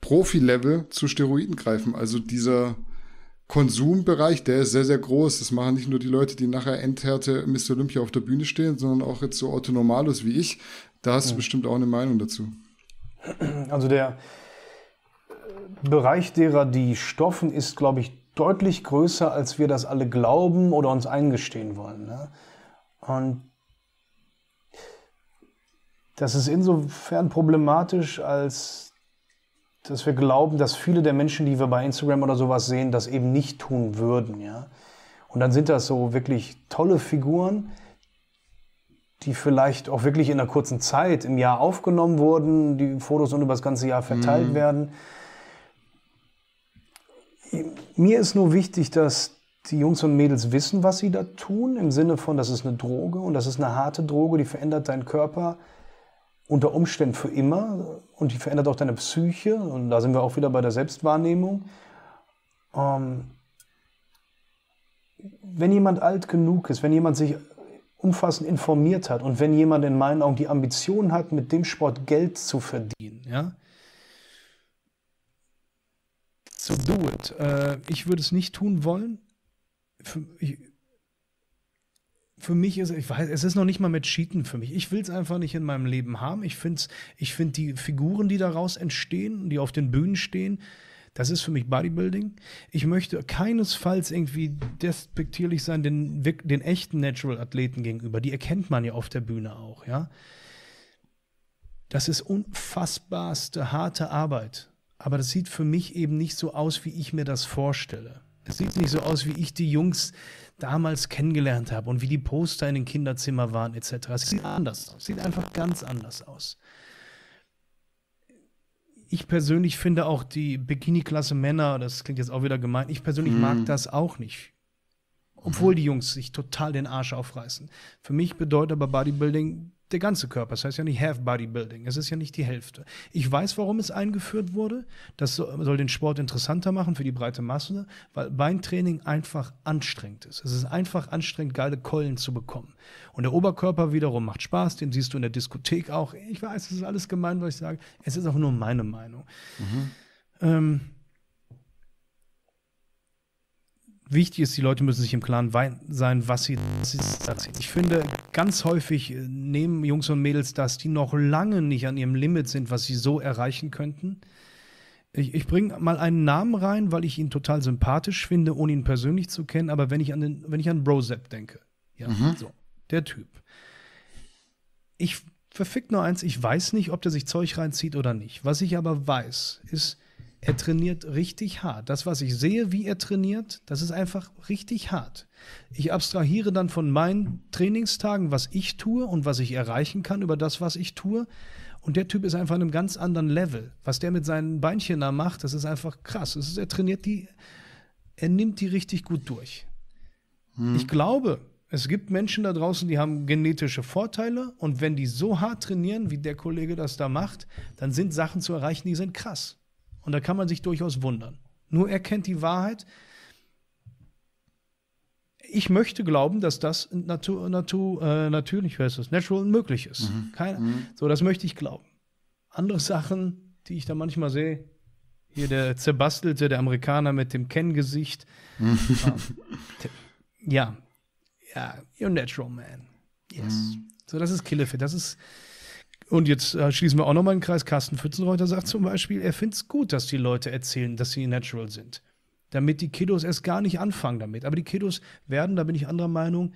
Profi-Level zu Steroiden greifen. Also dieser Konsumbereich, der ist sehr, sehr groß. Das machen nicht nur die Leute, die nachher Endhärte Mr. Olympia auf der Bühne stehen, sondern auch jetzt so Autonormalos wie ich. Da hast ja. du bestimmt auch eine Meinung dazu. Also der Bereich derer, die stoffen, ist, glaube ich, deutlich größer, als wir das alle glauben oder uns eingestehen wollen. Ne? Und das ist insofern problematisch, als dass wir glauben, dass viele der Menschen, die wir bei Instagram oder sowas sehen, das eben nicht tun würden, ja. Und dann sind das so wirklich tolle Figuren, die vielleicht auch wirklich in einer kurzen Zeit im Jahr aufgenommen wurden, die Fotos und über das ganze Jahr verteilt mhm. werden. Mir ist nur wichtig, dass die Jungs und Mädels wissen, was sie da tun, im Sinne von, das ist eine Droge und das ist eine harte Droge, die verändert deinen Körper unter Umständen für immer und die verändert auch deine Psyche und da sind wir auch wieder bei der Selbstwahrnehmung. Ähm, wenn jemand alt genug ist, wenn jemand sich umfassend informiert hat und wenn jemand in meinen Augen die Ambition hat, mit dem Sport Geld zu verdienen, ja, so do it. Äh, ich würde es nicht tun wollen. Ich, für mich ist, ich weiß, es ist noch nicht mal mit Cheaten für mich. Ich will es einfach nicht in meinem Leben haben. Ich finde ich find die Figuren, die daraus entstehen, die auf den Bühnen stehen, das ist für mich Bodybuilding. Ich möchte keinesfalls irgendwie despektierlich sein den, den echten Natural-Athleten gegenüber. Die erkennt man ja auf der Bühne auch, ja. Das ist unfassbarste harte Arbeit. Aber das sieht für mich eben nicht so aus, wie ich mir das vorstelle. Es sieht nicht so aus, wie ich die Jungs damals kennengelernt habe und wie die Poster in den Kinderzimmer waren etc. Es sieht anders aus, sieht einfach ganz anders aus. Ich persönlich finde auch die Bikini-Klasse Männer, das klingt jetzt auch wieder gemeint, ich persönlich mhm. mag das auch nicht. Obwohl die Jungs sich total den Arsch aufreißen. Für mich bedeutet aber Bodybuilding der ganze Körper. Das heißt ja nicht Half Bodybuilding. Es ist ja nicht die Hälfte. Ich weiß, warum es eingeführt wurde. Das soll den Sport interessanter machen für die breite Masse, weil Beintraining einfach anstrengend ist. Es ist einfach anstrengend, geile Keulen zu bekommen. Und der Oberkörper wiederum macht Spaß. Den siehst du in der Diskothek auch. Ich weiß, es ist alles gemein, was ich sage. Es ist auch nur meine Meinung. Mhm. Ähm, Wichtig ist, die Leute müssen sich im Klaren sein, was sie, was Ich finde, ganz häufig äh, nehmen Jungs und Mädels das, die noch lange nicht an ihrem Limit sind, was sie so erreichen könnten. Ich, ich bringe mal einen Namen rein, weil ich ihn total sympathisch finde, ohne ihn persönlich zu kennen. Aber wenn ich an den, wenn ich an Brozep denke, ja, mhm. so, der Typ. Ich verfick nur eins, ich weiß nicht, ob der sich Zeug reinzieht oder nicht. Was ich aber weiß, ist, er trainiert richtig hart. Das, was ich sehe, wie er trainiert, das ist einfach richtig hart. Ich abstrahiere dann von meinen Trainingstagen, was ich tue und was ich erreichen kann über das, was ich tue. Und der Typ ist einfach an einem ganz anderen Level. Was der mit seinen Beinchen da macht, das ist einfach krass. Ist, er trainiert die, er nimmt die richtig gut durch. Hm. Ich glaube, es gibt Menschen da draußen, die haben genetische Vorteile und wenn die so hart trainieren, wie der Kollege das da macht, dann sind Sachen zu erreichen, die sind krass. Und da kann man sich durchaus wundern. Nur er kennt die Wahrheit. Ich möchte glauben, dass das natu, natu, äh, natürlich heißt das, natural möglich ist. Mhm. Keiner. Mhm. So, das möchte ich glauben. Andere Sachen, die ich da manchmal sehe, hier der zerbastelte, der Amerikaner mit dem Kenngesicht. Mhm. Ah, ja, ja, you're natural man. Yes. Mhm. So, das ist Killefit. Das ist und jetzt äh, schließen wir auch nochmal einen Kreis. Carsten Pfützenreuter sagt zum Beispiel, er findet es gut, dass die Leute erzählen, dass sie natural sind. Damit die Kiddos erst gar nicht anfangen damit. Aber die Kiddos werden, da bin ich anderer Meinung,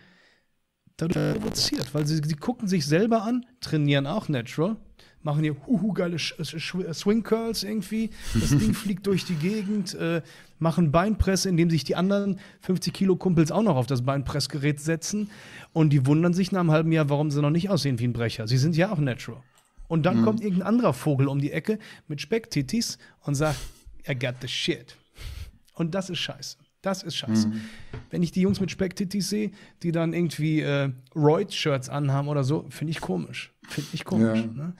dadurch provoziert, weil sie, sie gucken sich selber an, trainieren auch natural machen hier huhu geile äh, äh, Swing Curls irgendwie. Das Ding fliegt durch die Gegend, äh, machen Beinpresse, indem sich die anderen 50 Kilo Kumpels auch noch auf das Beinpressgerät setzen. Und die wundern sich nach einem halben Jahr, warum sie noch nicht aussehen wie ein Brecher. Sie sind ja auch natural. Und dann mhm. kommt irgendein anderer Vogel um die Ecke mit Specktitis und sagt, I got the shit. Und das ist scheiße. Das ist scheiße. Mhm. Wenn ich die Jungs mit Specktitis sehe, die dann irgendwie äh, Royd-Shirts anhaben oder so, finde ich komisch. Finde ich komisch. Ja. Ne?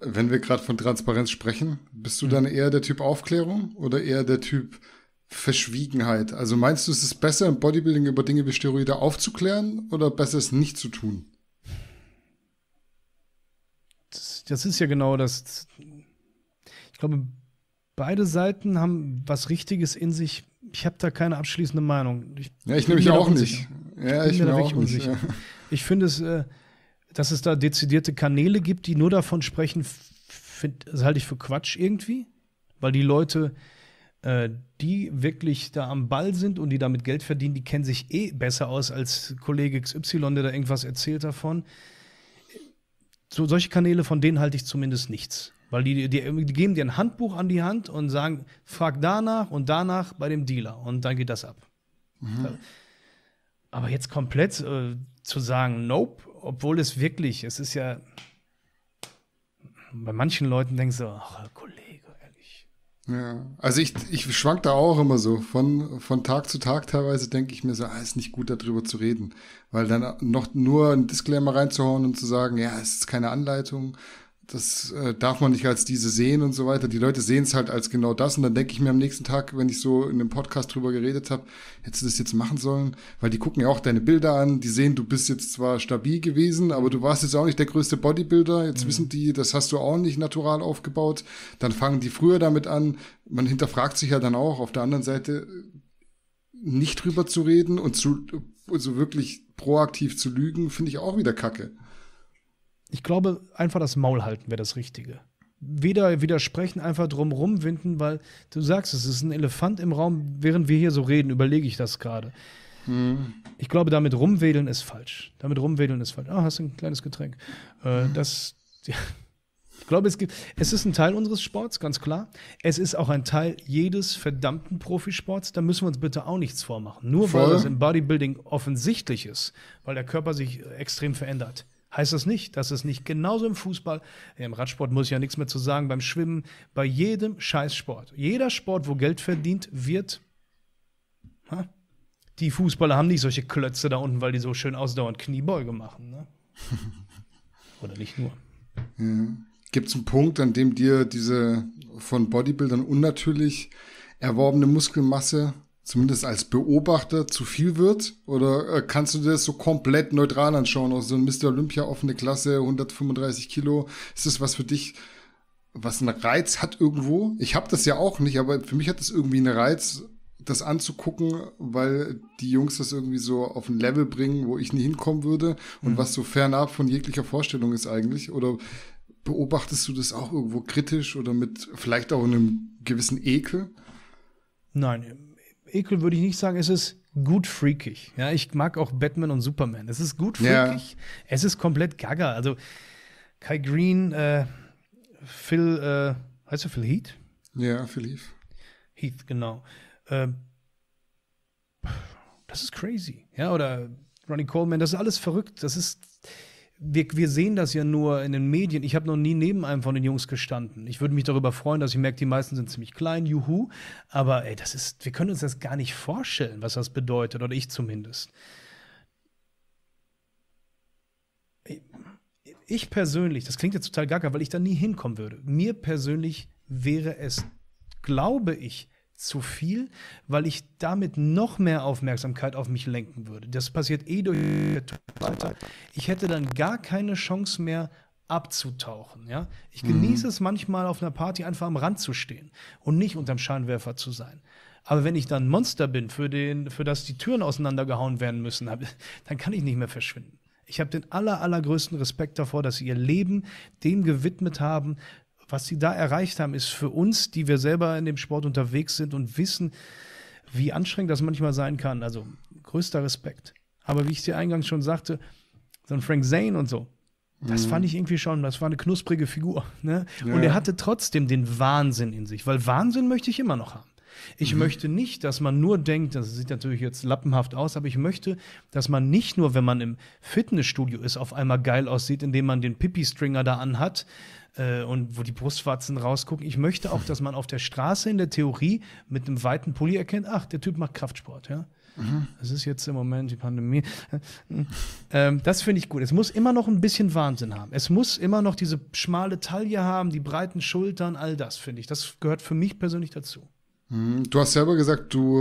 Wenn wir gerade von Transparenz sprechen, bist du dann eher der Typ Aufklärung oder eher der Typ Verschwiegenheit? Also meinst du, es ist besser im Bodybuilding über Dinge wie Steroide aufzuklären oder besser es nicht zu tun? Das, das ist ja genau das. Ich glaube, beide Seiten haben was Richtiges in sich. Ich habe da keine abschließende Meinung. Ich ja, ich nehme mich auch unsicher. nicht. Ja, ich, bin mir da unsicher. ja. Ich finde es. Äh, dass es da dezidierte Kanäle gibt, die nur davon sprechen, find, das halte ich für Quatsch irgendwie, weil die Leute, äh, die wirklich da am Ball sind und die damit Geld verdienen, die kennen sich eh besser aus als Kollege XY, der da irgendwas erzählt davon. So, solche Kanäle, von denen halte ich zumindest nichts. Weil die, die, die geben dir ein Handbuch an die Hand und sagen, frag danach und danach bei dem Dealer und dann geht das ab. Mhm. Aber jetzt komplett äh, zu sagen, nope, obwohl es wirklich, es ist ja, bei manchen Leuten denkst du, ach, Kollege, ehrlich. Ja, also ich, ich schwank da auch immer so. Von, von Tag zu Tag teilweise denke ich mir so, ah, ist nicht gut, darüber zu reden. Weil dann noch nur ein Disclaimer reinzuhauen und zu sagen, ja, es ist keine Anleitung, das äh, darf man nicht als diese sehen und so weiter. Die Leute sehen es halt als genau das. Und dann denke ich mir am nächsten Tag, wenn ich so in einem Podcast drüber geredet habe, hättest du das jetzt machen sollen? Weil die gucken ja auch deine Bilder an, die sehen, du bist jetzt zwar stabil gewesen, aber du warst jetzt auch nicht der größte Bodybuilder. Jetzt mhm. wissen die, das hast du auch nicht natural aufgebaut. Dann fangen die früher damit an. Man hinterfragt sich ja dann auch auf der anderen Seite nicht drüber zu reden und zu, also wirklich proaktiv zu lügen, finde ich auch wieder kacke. Ich glaube, einfach das Maul halten wäre das Richtige. Weder widersprechen, einfach drum rumwinden, weil du sagst, es ist ein Elefant im Raum, während wir hier so reden, überlege ich das gerade. Hm. Ich glaube, damit rumwedeln ist falsch. Damit rumwedeln ist falsch. Ah, oh, hast du ein kleines Getränk. Äh, hm. das, ja. Ich glaube, es, gibt, es ist ein Teil unseres Sports, ganz klar. Es ist auch ein Teil jedes verdammten Profisports. Da müssen wir uns bitte auch nichts vormachen. Nur Voll. weil das im Bodybuilding offensichtlich ist, weil der Körper sich extrem verändert heißt das nicht, dass es nicht genauso im Fußball, im Radsport muss ich ja nichts mehr zu sagen, beim Schwimmen, bei jedem Scheißsport. Jeder Sport, wo Geld verdient wird, ha? die Fußballer haben nicht solche Klötze da unten, weil die so schön ausdauernd Kniebeuge machen. Ne? Oder nicht nur. Ja. Gibt es einen Punkt, an dem dir diese von Bodybuildern unnatürlich erworbene Muskelmasse zumindest als Beobachter zu viel wird? Oder äh, kannst du dir das so komplett neutral anschauen? Also ein Mr. Olympia offene Klasse, 135 Kilo. Ist das was für dich, was einen Reiz hat irgendwo? Ich habe das ja auch nicht, aber für mich hat das irgendwie einen Reiz, das anzugucken, weil die Jungs das irgendwie so auf ein Level bringen, wo ich nie hinkommen würde und mhm. was so fernab von jeglicher Vorstellung ist eigentlich. Oder beobachtest du das auch irgendwo kritisch oder mit vielleicht auch einem gewissen Ekel? Nein, Ekel würde ich nicht sagen, es ist gut freakig. Ja, ich mag auch Batman und Superman. Es ist gut freakig, ja. es ist komplett gaga. Also Kai Green, äh, Phil, äh, heißt er Phil Heath? Ja, Phil Heath. Heath, genau. Äh, das ist crazy. Ja, oder Ronnie Coleman, das ist alles verrückt. Das ist wir, wir sehen das ja nur in den Medien. Ich habe noch nie neben einem von den Jungs gestanden. Ich würde mich darüber freuen, dass ich merke, die meisten sind ziemlich klein, juhu. Aber ey, das ist, wir können uns das gar nicht vorstellen, was das bedeutet, oder ich zumindest. Ich persönlich, das klingt jetzt total gaga, weil ich da nie hinkommen würde. Mir persönlich wäre es, glaube ich, zu viel, weil ich damit noch mehr Aufmerksamkeit auf mich lenken würde. Das passiert eh durch Alter. Ich hätte dann gar keine Chance mehr abzutauchen, ja? Ich mhm. genieße mhm. es manchmal auf einer Party einfach am Rand zu stehen und nicht unterm Scheinwerfer zu sein. Aber wenn ich dann Monster bin, für, den, für das die Türen auseinandergehauen werden müssen, dann kann ich nicht mehr verschwinden. Ich habe den aller, allergrößten Respekt davor, dass sie ihr Leben dem gewidmet haben, was sie da erreicht haben, ist für uns, die wir selber in dem Sport unterwegs sind und wissen, wie anstrengend das manchmal sein kann. Also größter Respekt. Aber wie ich dir eingangs schon sagte, so ein Frank Zane und so, das fand mhm. ich irgendwie schon, das war eine knusprige Figur. Ne? Ja. Und er hatte trotzdem den Wahnsinn in sich, weil Wahnsinn möchte ich immer noch haben. Ich mhm. möchte nicht, dass man nur denkt, das sieht natürlich jetzt lappenhaft aus, aber ich möchte, dass man nicht nur, wenn man im Fitnessstudio ist, auf einmal geil aussieht, indem man den Pipi-Stringer da anhat äh, und wo die Brustwarzen rausgucken. Ich möchte auch, dass man auf der Straße in der Theorie mit einem weiten Pulli erkennt, ach, der Typ macht Kraftsport, ja. Mhm. Das ist jetzt im Moment die Pandemie. ähm, das finde ich gut. Es muss immer noch ein bisschen Wahnsinn haben. Es muss immer noch diese schmale Taille haben, die breiten Schultern, all das finde ich. Das gehört für mich persönlich dazu. Mhm. Du hast selber gesagt, du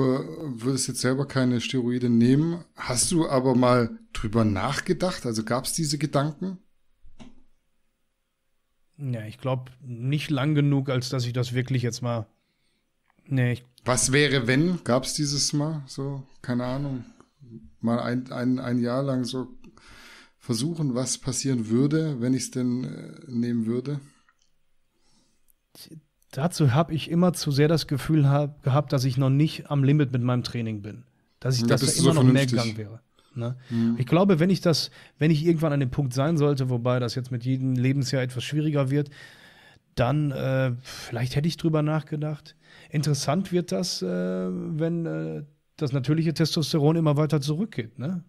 würdest jetzt selber keine Steroide nehmen. Hast du aber mal drüber nachgedacht? Also gab es diese Gedanken? Ja, ich glaube nicht lang genug, als dass ich das wirklich jetzt mal. Nee, ich Was wäre, wenn? Gab es dieses Mal so, keine Ahnung, mal ein, ein, ein Jahr lang so versuchen, was passieren würde, wenn ich es denn äh, nehmen würde? Dazu habe ich immer zu sehr das Gefühl hab, gehabt, dass ich noch nicht am Limit mit meinem Training bin. Dass ich ja, das immer so noch vernünftig. mehr gegangen wäre. Ne? Mhm. Ich glaube, wenn ich das, wenn ich irgendwann an dem Punkt sein sollte, wobei das jetzt mit jedem Lebensjahr etwas schwieriger wird, dann äh, vielleicht hätte ich drüber nachgedacht. Interessant wird das, äh, wenn äh, das natürliche Testosteron immer weiter zurückgeht. Ne?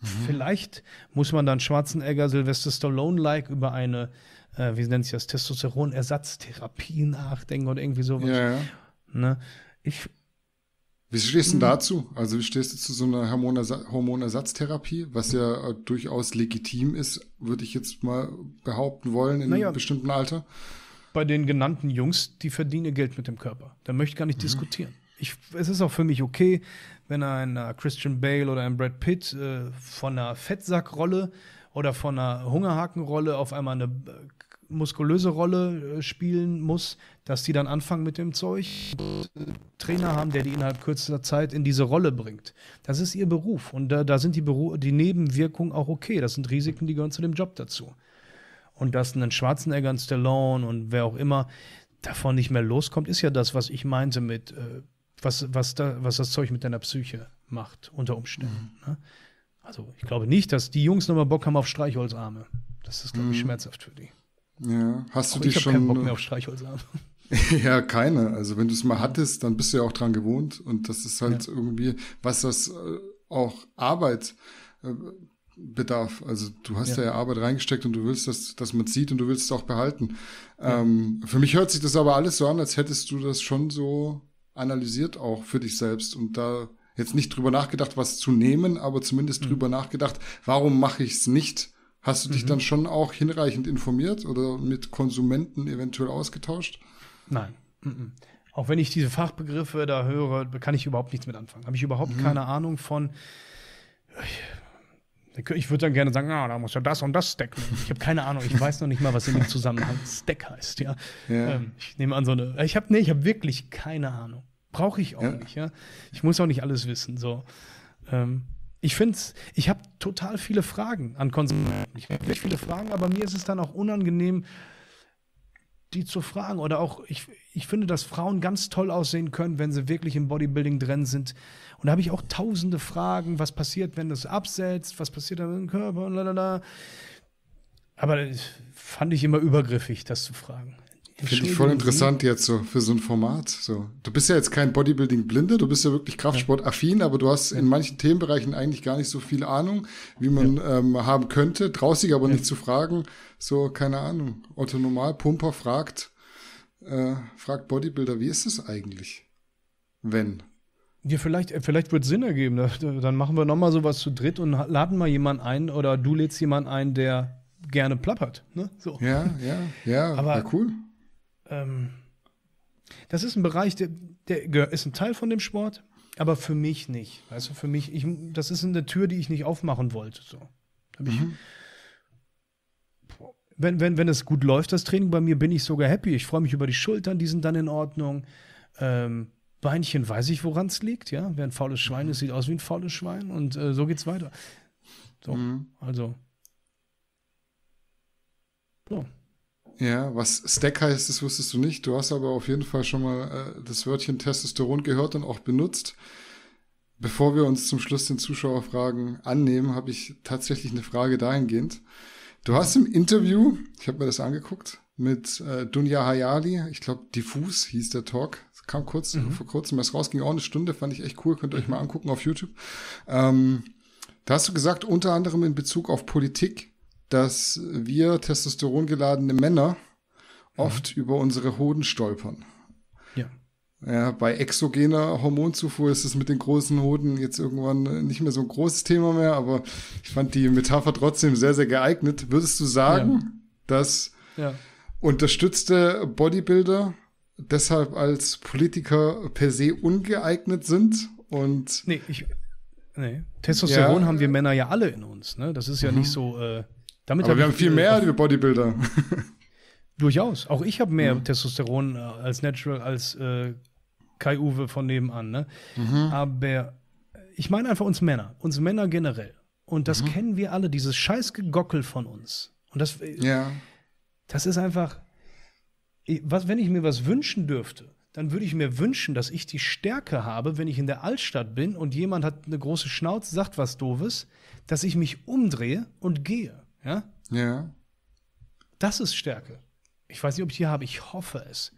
Mhm. Vielleicht muss man dann Schwarzenegger, Sylvester Stallone-like über eine, äh, wie nennt sich das, Testosteronersatztherapie nachdenken oder irgendwie sowas. Ja, ja. Ne? Ich, wie stehst du mhm. dazu? Also wie stehst du zu so einer Hormonersatztherapie, was ja äh, durchaus legitim ist, würde ich jetzt mal behaupten wollen, in naja, einem bestimmten Alter? Bei den genannten Jungs, die verdienen Geld mit dem Körper. Da möchte ich gar nicht mhm. diskutieren. Ich, es ist auch für mich okay, wenn ein äh, Christian Bale oder ein Brad Pitt äh, von einer Fettsackrolle oder von einer Hungerhakenrolle auf einmal eine äh, muskulöse Rolle äh, spielen muss, dass die dann anfangen mit dem Zeug, Trainer haben, der die innerhalb kürzester Zeit in diese Rolle bringt. Das ist ihr Beruf und da, da sind die, Beru die Nebenwirkungen auch okay. Das sind Risiken, die gehören zu dem Job dazu. Und dass ein Schwarzenegger, ein Stallone und wer auch immer davon nicht mehr loskommt, ist ja das, was ich meinte mit, äh, was, was, da, was das Zeug mit deiner Psyche macht, unter Umständen. Mhm. Ne? Also ich glaube nicht, dass die Jungs nochmal Bock haben auf Streichholzarme. Das ist, glaube ich, mhm. schmerzhaft für die. Ja, hast du auch dich ich schon. Ich habe keinen Bock mehr äh, auf Streichhölzer. ja, keine. Also wenn du es mal hattest, dann bist du ja auch dran gewohnt. Und das ist halt ja. irgendwie, was das äh, auch Arbeit äh, bedarf. Also du hast ja. ja Arbeit reingesteckt und du willst, dass, dass man sieht und du willst es auch behalten. Ja. Ähm, für mich hört sich das aber alles so an, als hättest du das schon so analysiert auch für dich selbst und da jetzt nicht drüber nachgedacht, was zu nehmen, aber zumindest mhm. drüber nachgedacht, warum mache ich es nicht? Hast du dich mhm. dann schon auch hinreichend informiert oder mit Konsumenten eventuell ausgetauscht? Nein. Mhm. Auch wenn ich diese Fachbegriffe da höre, kann ich überhaupt nichts mit anfangen. Habe ich überhaupt mhm. keine Ahnung von. Ich würde dann gerne sagen, ah, da muss ja das und das Stack. Ich habe keine Ahnung, ich weiß noch nicht mal, was in dem Zusammenhang Stack heißt. Ja, ja. Ähm, ich nehme an so eine. Ich habe nee, ich habe wirklich keine Ahnung. Brauche ich auch ja. nicht. Ja, ich muss auch nicht alles wissen. So. Ähm, ich finde ich habe total viele Fragen an Konsumenten. Ich habe wirklich viele Fragen, aber mir ist es dann auch unangenehm, die zu fragen. Oder auch, ich, ich finde, dass Frauen ganz toll aussehen können, wenn sie wirklich im Bodybuilding drin sind. Und da habe ich auch tausende Fragen, was passiert, wenn das absetzt, was passiert dann mit dem Körper und lalala. Aber äh, fand ich immer übergriffig, das zu fragen. Finde ich voll interessant jetzt so für so ein Format. So. Du bist ja jetzt kein Bodybuilding-Blinder, du bist ja wirklich Kraftsport-affin, aber du hast in manchen Themenbereichen eigentlich gar nicht so viel Ahnung, wie man ja. ähm, haben könnte. Traust dich aber ja. nicht zu fragen. So, keine Ahnung. Otto Normalpumper fragt, äh, fragt Bodybuilder, wie ist es eigentlich? Wenn. Ja, vielleicht, äh, vielleicht wird es Sinn ergeben. Dann machen wir nochmal sowas zu dritt und laden mal jemanden ein oder du lädst jemanden ein, der gerne plappert. Ne? So. Ja, ja, ja. Aber ja, cool ähm, das ist ein Bereich, der, der ist ein Teil von dem Sport, aber für mich nicht. Weißt du, für mich, ich, das ist eine Tür, die ich nicht aufmachen wollte. So. Mhm. Ich, wenn, wenn, wenn es gut läuft, das Training bei mir, bin ich sogar happy. Ich freue mich über die Schultern, die sind dann in Ordnung. Ähm, Beinchen weiß ich, woran es liegt, ja. Wer ein faules Schwein ist, sieht aus wie ein faules Schwein und äh, so es weiter. So, mhm. also. So. Ja, was Stack heißt, das wusstest du nicht. Du hast aber auf jeden Fall schon mal äh, das Wörtchen Testosteron gehört und auch benutzt. Bevor wir uns zum Schluss den Zuschauerfragen annehmen, habe ich tatsächlich eine Frage dahingehend. Du hast im Interview, ich habe mir das angeguckt, mit äh, Dunja Hayali, ich glaube Diffus hieß der Talk, das kam kurz mhm. vor kurzem erst raus, ging auch eine Stunde, fand ich echt cool, könnt ihr euch mal angucken auf YouTube. Ähm, da hast du gesagt, unter anderem in Bezug auf Politik, dass wir testosterongeladene Männer oft mhm. über unsere Hoden stolpern. Ja. Ja, bei exogener Hormonzufuhr ist es mit den großen Hoden jetzt irgendwann nicht mehr so ein großes Thema mehr, aber ich fand die Metapher trotzdem sehr, sehr geeignet. Würdest du sagen, ja. dass ja. unterstützte Bodybuilder deshalb als Politiker per se ungeeignet sind? Und nee, ich, nee. Testosteron ja, haben wir Männer ja alle in uns. Ne? Das ist ja mhm. nicht so, äh, damit Aber hab wir haben viel äh, mehr, die Bodybuilder. Durchaus. Auch ich habe mehr mhm. Testosteron äh, als Natural, als äh, Kai-Uwe von nebenan. Ne? Mhm. Aber ich meine einfach uns Männer, uns Männer generell. Und das mhm. kennen wir alle, dieses scheiß Gegockel von uns. Und das, äh, ja. das ist einfach, was, wenn ich mir was wünschen dürfte, dann würde ich mir wünschen, dass ich die Stärke habe, wenn ich in der Altstadt bin und jemand hat eine große Schnauze, sagt was Doofes, dass ich mich umdrehe und gehe. Ja? Ja. Das ist Stärke. Ich weiß nicht, ob ich die habe. Ich hoffe es.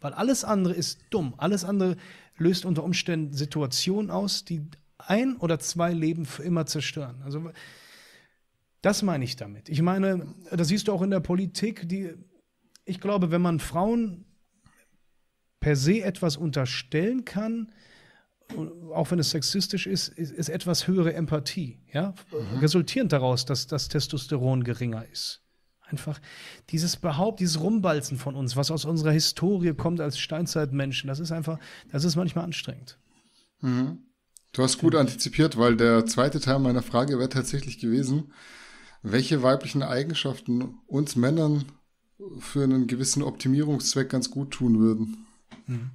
Weil alles andere ist dumm. Alles andere löst unter Umständen Situationen aus, die ein oder zwei Leben für immer zerstören. Also das meine ich damit. Ich meine, das siehst du auch in der Politik, die ich glaube, wenn man Frauen per se etwas unterstellen kann, auch wenn es sexistisch ist, ist, ist etwas höhere Empathie, ja, mhm. resultierend daraus, dass das Testosteron geringer ist. Einfach dieses Behaupt, dieses Rumbalzen von uns, was aus unserer Historie kommt als Steinzeitmenschen, das ist einfach, das ist manchmal anstrengend. Mhm. Du hast gut antizipiert, weil der zweite Teil meiner Frage wäre tatsächlich gewesen, welche weiblichen Eigenschaften uns Männern für einen gewissen Optimierungszweck ganz gut tun würden. Mhm.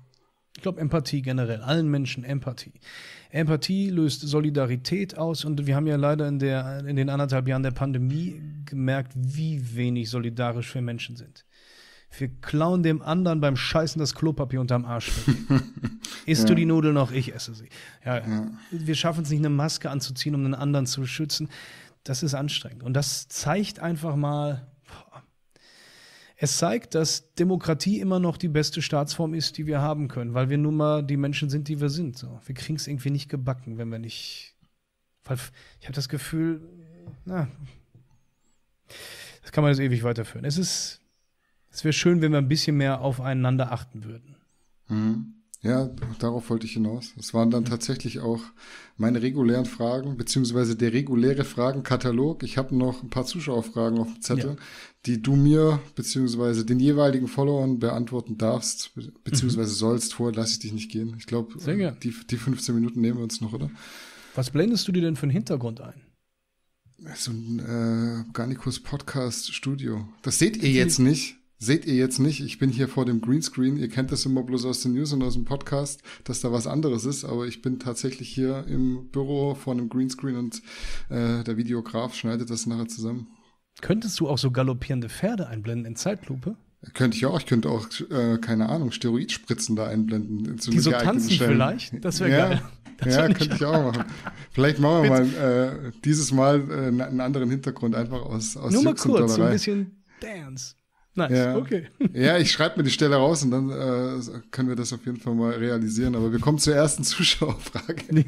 Ich glaube, Empathie generell, allen Menschen Empathie. Empathie löst Solidarität aus und wir haben ja leider in, der, in den anderthalb Jahren der Pandemie gemerkt, wie wenig solidarisch wir Menschen sind. Wir klauen dem anderen beim Scheißen das Klopapier unterm Arsch. Isst ja. du die Nudel noch? Ich esse sie. Ja, ja. Wir schaffen es nicht, eine Maske anzuziehen, um den anderen zu schützen. Das ist anstrengend. Und das zeigt einfach mal, es zeigt, dass Demokratie immer noch die beste Staatsform ist, die wir haben können, weil wir nun mal die Menschen sind, die wir sind. So. Wir kriegen es irgendwie nicht gebacken, wenn wir nicht. Weil ich habe das Gefühl, na, das kann man jetzt ewig weiterführen. Es ist, es wäre schön, wenn wir ein bisschen mehr aufeinander achten würden. Mhm. Ja, darauf wollte ich hinaus. Es waren dann tatsächlich auch meine regulären Fragen, beziehungsweise der reguläre Fragenkatalog. Ich habe noch ein paar Zuschauerfragen auf dem Zettel, ja. die du mir, beziehungsweise den jeweiligen Followern beantworten darfst, mhm. beziehungsweise mhm. sollst. Vorher lasse ich dich nicht gehen. Ich glaube, die, die 15 Minuten nehmen wir uns noch, oder? Was blendest du dir denn für einen Hintergrund ein? So ein äh, Garnicus Podcast Studio. Das seht ihr die, jetzt nicht seht ihr jetzt nicht. Ich bin hier vor dem Greenscreen. Ihr kennt das immer bloß aus den News und aus dem Podcast, dass da was anderes ist. Aber ich bin tatsächlich hier im Büro vor einem Greenscreen und äh, der Videograf schneidet das nachher zusammen. Könntest du auch so galoppierende Pferde einblenden in Zeitlupe? Könnte ich auch. Ich könnte auch, äh, keine Ahnung, Steroidspritzen da einblenden. Zu Die so tanzen Stellen. vielleicht? Das wäre ja. geil. Das ja, könnte ich auch machen. Vielleicht machen wir mal äh, dieses Mal äh, einen anderen Hintergrund einfach aus, aus Nur mal kurz, so ein bisschen Dance. Nice, ja. okay. Ja, ich schreibe mir die Stelle raus und dann äh, können wir das auf jeden Fall mal realisieren. Aber wir kommen zur ersten Zuschauerfrage.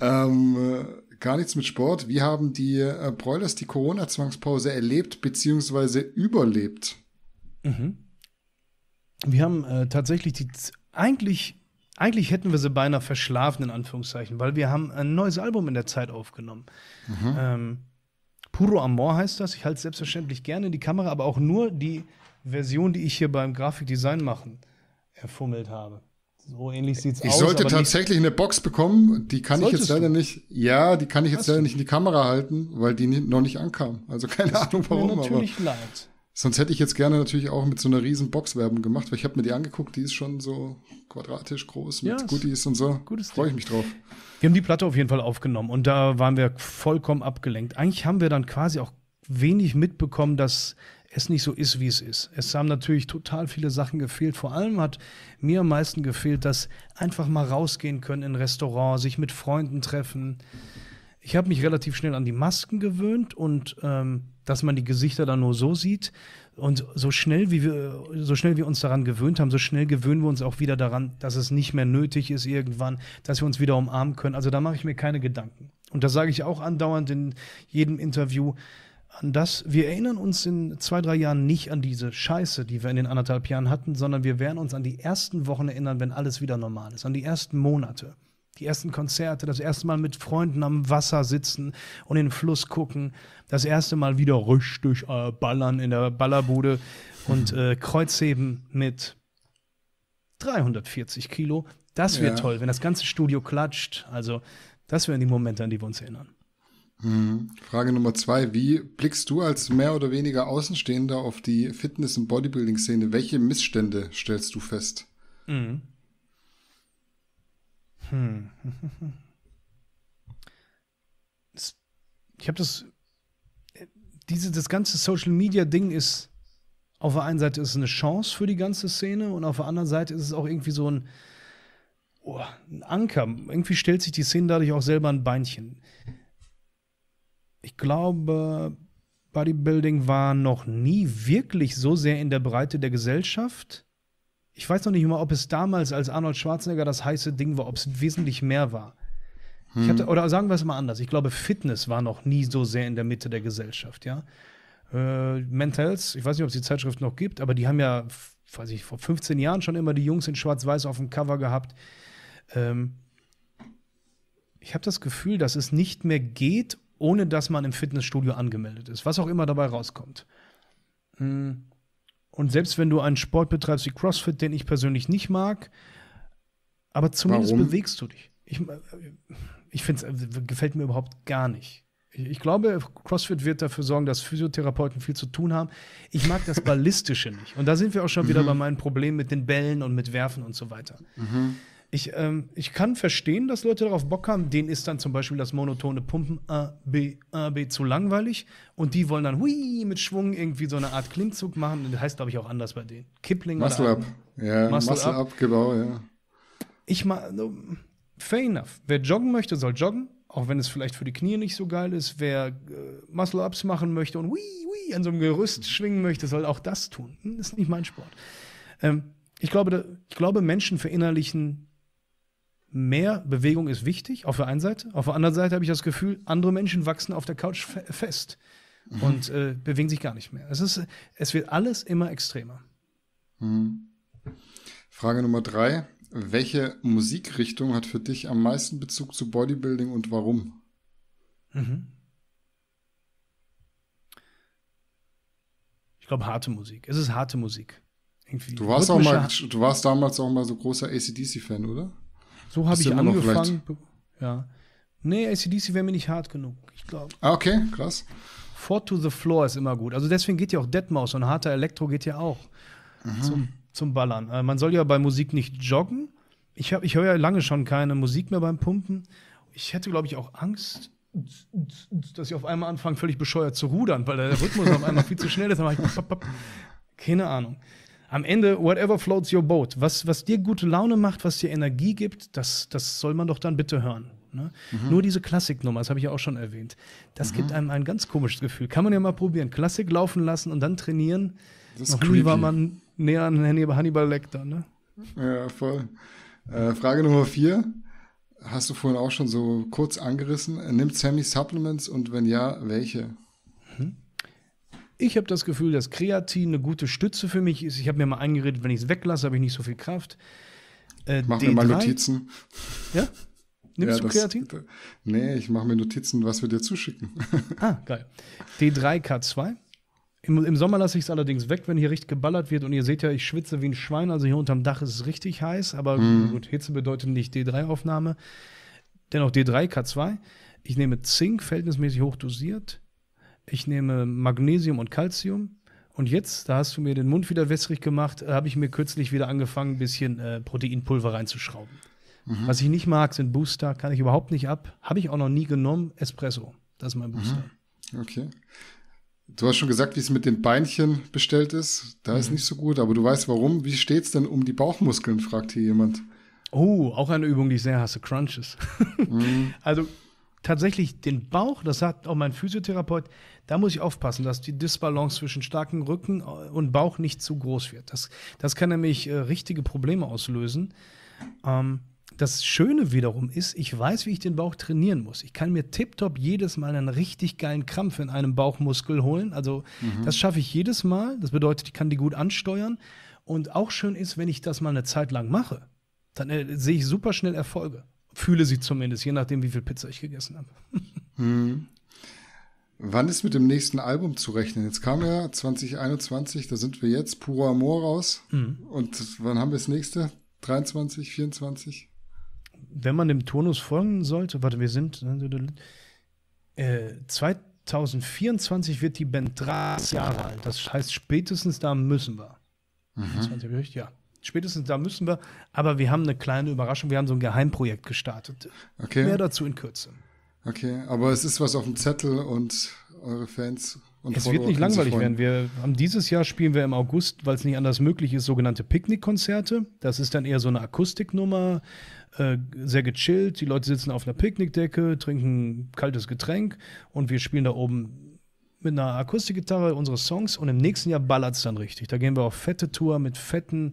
Ja. ähm, äh, gar nichts mit Sport. Wie haben die äh, Broilers die Corona-Zwangspause erlebt bzw. überlebt? Mhm. Wir haben äh, tatsächlich die eigentlich eigentlich hätten wir sie beinahe verschlafen in Anführungszeichen, weil wir haben ein neues Album in der Zeit aufgenommen. Mhm. Ähm, Puro Amor heißt das. Ich halte selbstverständlich gerne in die Kamera, aber auch nur die Version, die ich hier beim Grafikdesign machen erfummelt habe. So ähnlich sieht es aus. Ich sollte tatsächlich eine Box bekommen, die kann ich jetzt leider du? nicht. Ja, die kann ich jetzt Hast leider du? nicht in die Kamera halten, weil die noch nicht ankam. Also keine das Ahnung warum. Tut mir natürlich aber. leid. Sonst hätte ich jetzt gerne natürlich auch mit so einer riesen Boxwerbung gemacht, weil ich habe mir die angeguckt, die ist schon so quadratisch groß mit ja, Goodies und so. Gutes Freue ich mich drauf. Wir haben die Platte auf jeden Fall aufgenommen und da waren wir vollkommen abgelenkt. Eigentlich haben wir dann quasi auch wenig mitbekommen, dass es nicht so ist, wie es ist. Es haben natürlich total viele Sachen gefehlt. Vor allem hat mir am meisten gefehlt, dass einfach mal rausgehen können in ein Restaurant, sich mit Freunden treffen. Ich habe mich relativ schnell an die Masken gewöhnt und ähm, dass man die Gesichter dann nur so sieht. Und so schnell, wie wir, so schnell wir uns daran gewöhnt haben, so schnell gewöhnen wir uns auch wieder daran, dass es nicht mehr nötig ist irgendwann, dass wir uns wieder umarmen können. Also da mache ich mir keine Gedanken. Und das sage ich auch andauernd in jedem Interview an das. Wir erinnern uns in zwei, drei Jahren nicht an diese Scheiße, die wir in den anderthalb Jahren hatten, sondern wir werden uns an die ersten Wochen erinnern, wenn alles wieder normal ist, an die ersten Monate die ersten Konzerte, das erste Mal mit Freunden am Wasser sitzen und in den Fluss gucken, das erste Mal wieder richtig äh, ballern in der Ballerbude und äh, Kreuzheben mit 340 Kilo. Das wäre ja. toll, wenn das ganze Studio klatscht. Also, das wären die Momente, an die wir uns erinnern. Mhm. Frage Nummer zwei. Wie blickst du als mehr oder weniger Außenstehender auf die Fitness- und Bodybuilding-Szene? Welche Missstände stellst du fest? Mhm. Hm. Ich habe das. Äh, diese, das ganze Social Media Ding ist. Auf der einen Seite ist es eine Chance für die ganze Szene und auf der anderen Seite ist es auch irgendwie so ein, oh, ein Anker. Irgendwie stellt sich die Szene dadurch auch selber ein Beinchen. Ich glaube, Bodybuilding war noch nie wirklich so sehr in der Breite der Gesellschaft ich weiß noch nicht mal, ob es damals, als Arnold Schwarzenegger das heiße Ding war, ob es wesentlich mehr war. Hm. Hatte, oder sagen wir es mal anders. Ich glaube, Fitness war noch nie so sehr in der Mitte der Gesellschaft, ja. Äh, Mentals, ich weiß nicht, ob es die Zeitschrift noch gibt, aber die haben ja, weiß ich, vor 15 Jahren schon immer die Jungs in Schwarz-Weiß auf dem Cover gehabt. Ähm, ich habe das Gefühl, dass es nicht mehr geht, ohne dass man im Fitnessstudio angemeldet ist, was auch immer dabei rauskommt. Hm und selbst wenn du einen Sport betreibst wie CrossFit, den ich persönlich nicht mag, aber zumindest Warum? bewegst du dich. Ich, äh, ich finde es, äh, gefällt mir überhaupt gar nicht. Ich glaube, CrossFit wird dafür sorgen, dass Physiotherapeuten viel zu tun haben. Ich mag das Ballistische nicht. Und da sind wir auch schon mhm. wieder bei meinem Problem mit den Bällen und mit Werfen und so weiter. Mhm. Ich, ähm, ich kann verstehen, dass Leute darauf Bock haben. Denen ist dann zum Beispiel das monotone Pumpen A, B, A, B zu langweilig. Und die wollen dann hui mit Schwung irgendwie so eine Art Klimmzug machen. Das heißt, glaube ich, auch anders bei denen. Kipling Muscle oder Up. Ja, Muscle, Muscle up. genau, ja. Ich mal, also, fair enough. Wer joggen möchte, soll joggen auch wenn es vielleicht für die Knie nicht so geil ist, wer äh, Muscle-Ups machen möchte und wii, wii an so einem Gerüst schwingen möchte, soll auch das tun. Das hm, ist nicht mein Sport. Ähm, ich, glaube, ich glaube, Menschen verinnerlichen mehr Bewegung ist wichtig, auf der einen Seite. Auf der anderen Seite habe ich das Gefühl, andere Menschen wachsen auf der Couch fest mhm. und äh, bewegen sich gar nicht mehr. Es, ist, es wird alles immer extremer. Mhm. Frage Nummer drei. Welche Musikrichtung hat für dich am meisten Bezug zu Bodybuilding und warum? Mhm. Ich glaube, harte Musik. Es ist harte Musik. Irgendwie du warst, auch mal, du warst damals auch mal so großer ACDC-Fan, oder? So habe ich angefangen. Ja. Nee, ACDC wäre mir nicht hart genug, ich glaube. Ah, okay, krass. Fort to the Floor ist immer gut. Also deswegen geht ja auch deadmau und harter Elektro geht ja auch mhm. zum, zum Ballern. Äh, man soll ja bei Musik nicht joggen. Ich, ich höre ja lange schon keine Musik mehr beim Pumpen. Ich hätte, glaube ich, auch Angst, dass ich auf einmal anfange, völlig bescheuert zu rudern, weil der Rhythmus auf einmal viel zu schnell ist. Keine Ahnung am Ende, whatever floats your boat, was, was dir gute Laune macht, was dir Energie gibt, das, das soll man doch dann bitte hören. Ne? Mhm. Nur diese Klassiknummer, das habe ich ja auch schon erwähnt, das mhm. gibt einem ein ganz komisches Gefühl. Kann man ja mal probieren. Klassik laufen lassen und dann trainieren. Das Noch nie war man näher an Hannibal Lecter. Ne? Ja, voll. Äh, Frage Nummer vier. Hast du vorhin auch schon so kurz angerissen. Nimmt Sammy Supplements und wenn ja, welche? Ich habe das Gefühl, dass Kreatin eine gute Stütze für mich ist. Ich habe mir mal eingeredet, wenn ich es weglasse, habe ich nicht so viel Kraft. Äh, mach D3. mir mal Notizen. Ja? Nimmst ja, du Kreatin? nee, ich mache mir Notizen, was wir dir zuschicken. ah, geil. D3K2. Im, Im, Sommer lasse ich es allerdings weg, wenn hier richtig geballert wird. Und ihr seht ja, ich schwitze wie ein Schwein. Also hier unterm Dach ist es richtig heiß. Aber hm. gut, Hitze bedeutet nicht D3-Aufnahme. Dennoch D3K2. Ich nehme Zink, verhältnismäßig hoch dosiert ich nehme Magnesium und Calcium. Und jetzt, da hast du mir den Mund wieder wässrig gemacht, äh, habe ich mir kürzlich wieder angefangen, ein bisschen äh, Proteinpulver reinzuschrauben. Mhm. Was ich nicht mag, sind Booster, kann ich überhaupt nicht ab. Habe ich auch noch nie genommen. Espresso, das ist mein mhm. Booster. Mhm. Okay. Du hast schon gesagt, wie es mit den Beinchen bestellt ist. Da mhm. ist nicht so gut, aber du weißt warum. Wie steht es denn um die Bauchmuskeln, fragt hier jemand. Oh, auch eine Übung, die ich sehr hasse, Crunches. Mhm. also tatsächlich den Bauch, das hat auch mein Physiotherapeut, da muss ich aufpassen, dass die Disbalance zwischen starkem Rücken äh, und Bauch nicht zu groß wird. Das, das kann nämlich äh, richtige Probleme auslösen. Ähm, das Schöne wiederum ist, ich weiß, wie ich den Bauch trainieren muss. Ich kann mir tiptop jedes Mal einen richtig geilen Krampf in einem Bauchmuskel holen. Also mhm. das schaffe ich jedes Mal. Das bedeutet, ich kann die gut ansteuern. Und auch schön ist, wenn ich das mal eine Zeit lang mache, dann äh, sehe ich super schnell Erfolge fühle sie zumindest, je nachdem, wie viel Pizza ich gegessen habe. Hm. Wann ist mit dem nächsten Album zu rechnen? Jetzt kam ja 2021, da sind wir jetzt, Puro Amor raus. Mhm. Und wann haben wir das nächste? 23, 24? Wenn man dem Turnus folgen sollte, warte, wir sind äh, 2024 wird die Band 30 Jahre alt. Das heißt, spätestens da müssen wir. Mhm. 20, ja. Spätestens da müssen wir. Aber wir haben eine kleine Überraschung. Wir haben so ein Geheimprojekt gestartet. Okay. Mehr dazu in Kürze. Okay, aber es ist was auf dem Zettel und eure Fans und Es wird nicht langweilig werden. Wir haben dieses Jahr spielen wir im August, weil es nicht anders möglich ist, sogenannte Picknickkonzerte. Das ist dann eher so eine Akustiknummer, äh, sehr gechillt. Die Leute sitzen auf einer Picknickdecke, trinken kaltes Getränk und wir spielen da oben mit einer Akustikgitarre unsere Songs und im nächsten Jahr ballert es dann richtig. Da gehen wir auf fette Tour mit fetten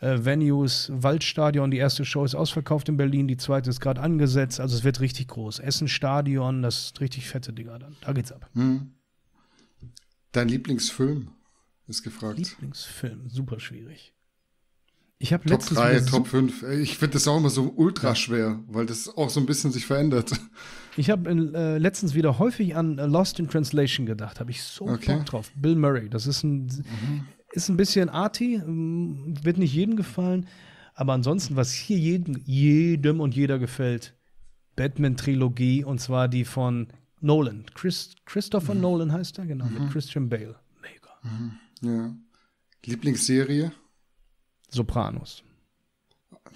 äh, Venues, Waldstadion, die erste Show ist ausverkauft in Berlin, die zweite ist gerade angesetzt, also es wird richtig groß. Essen Stadion, das ist richtig fette Dinger dann. Da geht's ab. Hm. Dein Lieblingsfilm ist gefragt. Lieblingsfilm, super schwierig. Ich habe letztes Top 3, Top 5. Ich finde das auch immer so ultra schwer, weil das auch so ein bisschen sich verändert. Ich habe äh, letztens wieder häufig an äh, Lost in Translation gedacht. Habe ich so okay. Bock drauf. Bill Murray, das ist ein, mhm. ist ein bisschen arty, ähm, wird nicht jedem gefallen. Aber ansonsten, was hier jedem, jedem und jeder gefällt, Batman-Trilogie und zwar die von Nolan. Chris, Christopher mhm. Nolan heißt er, genau, mhm. mit Christian Bale. Mega. Mhm. Ja. Lieblingsserie? Sopranos.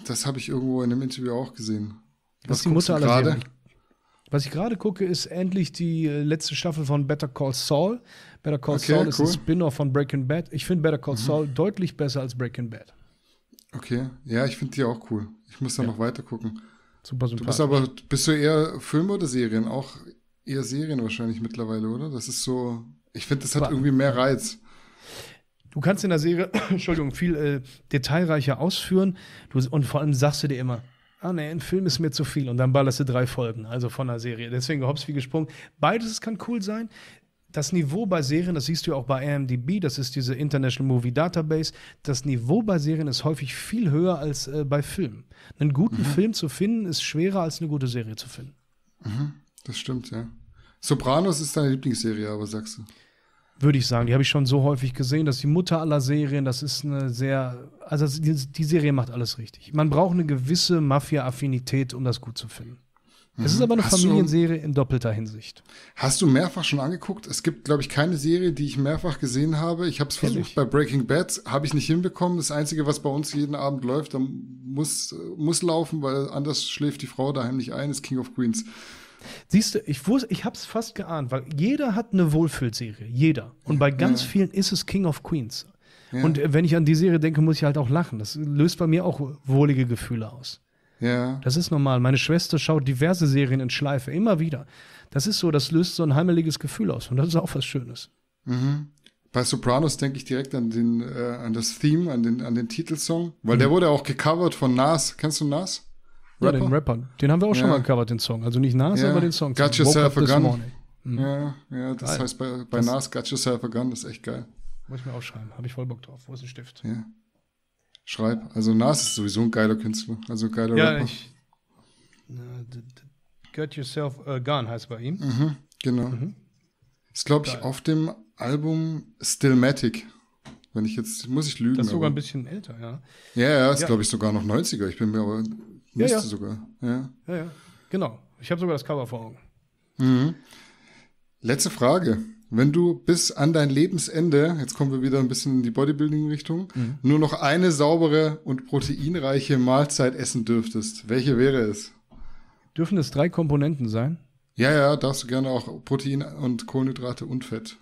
Das habe ich irgendwo in einem Interview auch gesehen. Was, was die Mutter gerade? Was ich gerade gucke, ist endlich die äh, letzte Staffel von Better Call Saul. Better Call okay, Saul cool. ist ein Spin-off von Breaking Bad. Ich finde Better Call mhm. Saul deutlich besser als Breaking Bad. Okay, ja, ich finde die auch cool. Ich muss da ja. noch weiter gucken. Super sympathisch. Du bist aber, bist du eher Filme oder Serien? Auch eher Serien wahrscheinlich mittlerweile, oder? Das ist so, ich finde, das hat irgendwie mehr Reiz. Du kannst in der Serie, Entschuldigung, viel äh, detailreicher ausführen du, und vor allem sagst du dir immer, ah nee, ein Film ist mir zu viel und dann ballerst du drei Folgen, also von der Serie. Deswegen hops wie gesprungen. Beides kann cool sein. Das Niveau bei Serien, das siehst du auch bei IMDb, das ist diese International Movie Database, das Niveau bei Serien ist häufig viel höher als äh, bei Filmen. Einen guten mhm. Film zu finden ist schwerer als eine gute Serie zu finden. Mhm. Das stimmt, ja. Sopranos ist deine Lieblingsserie, aber sagst du? würde ich sagen. Die habe ich schon so häufig gesehen. Das ist die Mutter aller Serien. Das ist eine sehr. Also die, die Serie macht alles richtig. Man braucht eine gewisse Mafia-Affinität, um das gut zu finden. Es ist mhm. aber eine hast Familienserie du, in doppelter Hinsicht. Hast du mehrfach schon angeguckt? Es gibt, glaube ich, keine Serie, die ich mehrfach gesehen habe. Ich habe es versucht bei Breaking Bad, habe ich nicht hinbekommen. Das Einzige, was bei uns jeden Abend läuft, muss, äh, muss laufen, weil anders schläft die Frau daheim nicht ein, ist King of Queens. Siehst du, ich, ich habe es fast geahnt, weil jeder hat eine Wohlfühlserie, jeder. Und bei ganz ja. vielen ist es King of Queens. Ja. Und äh, wenn ich an die Serie denke, muss ich halt auch lachen. Das löst bei mir auch wohlige Gefühle aus. Ja. Das ist normal. Meine Schwester schaut diverse Serien in Schleife, immer wieder. Das ist so, das löst so ein heimeliges Gefühl aus. Und das ist auch was Schönes. Mhm. Bei Sopranos denke ich direkt an, den, äh, an das Theme, an den, an den Titelsong, weil mhm. der wurde auch gecovert von Nas. Kennst du Nas? Ja, den Rappern. Den haben wir auch schon mal gecovert, den Song. Also nicht Nas, aber den Song. Got Yourself a Gun. Mhm. Ja, ja, das geil. heißt bei, bei das Nas Got Yourself a Gun, das ist echt geil. Muss ich mir aufschreiben, habe ich voll Bock drauf. Wo ist ein Stift? Ja. Schreib. Also Nas ist sowieso ein geiler Künstler, also ein geiler ja, Rapper. Ich, na, Got Yourself a Gun heißt bei ihm. Mhm, genau. Mhm. Ist, glaube ich, auf dem Album Stillmatic. Wenn ich jetzt, muss ich lügen. Das ist sogar aber. ein bisschen älter, ja. Ja, ja, ist, ja. glaube ich, sogar noch 90er. Ich bin mir aber Müsste ja, ja. sogar. Ja. ja, ja. Genau. Ich habe sogar das Cover vor Augen. Mhm. Letzte Frage. Wenn du bis an dein Lebensende, jetzt kommen wir wieder ein bisschen in die Bodybuilding-Richtung, mhm. nur noch eine saubere und proteinreiche Mahlzeit essen dürftest, welche wäre es? Dürfen es drei Komponenten sein? Ja, ja, darfst du gerne auch Protein und Kohlenhydrate und Fett.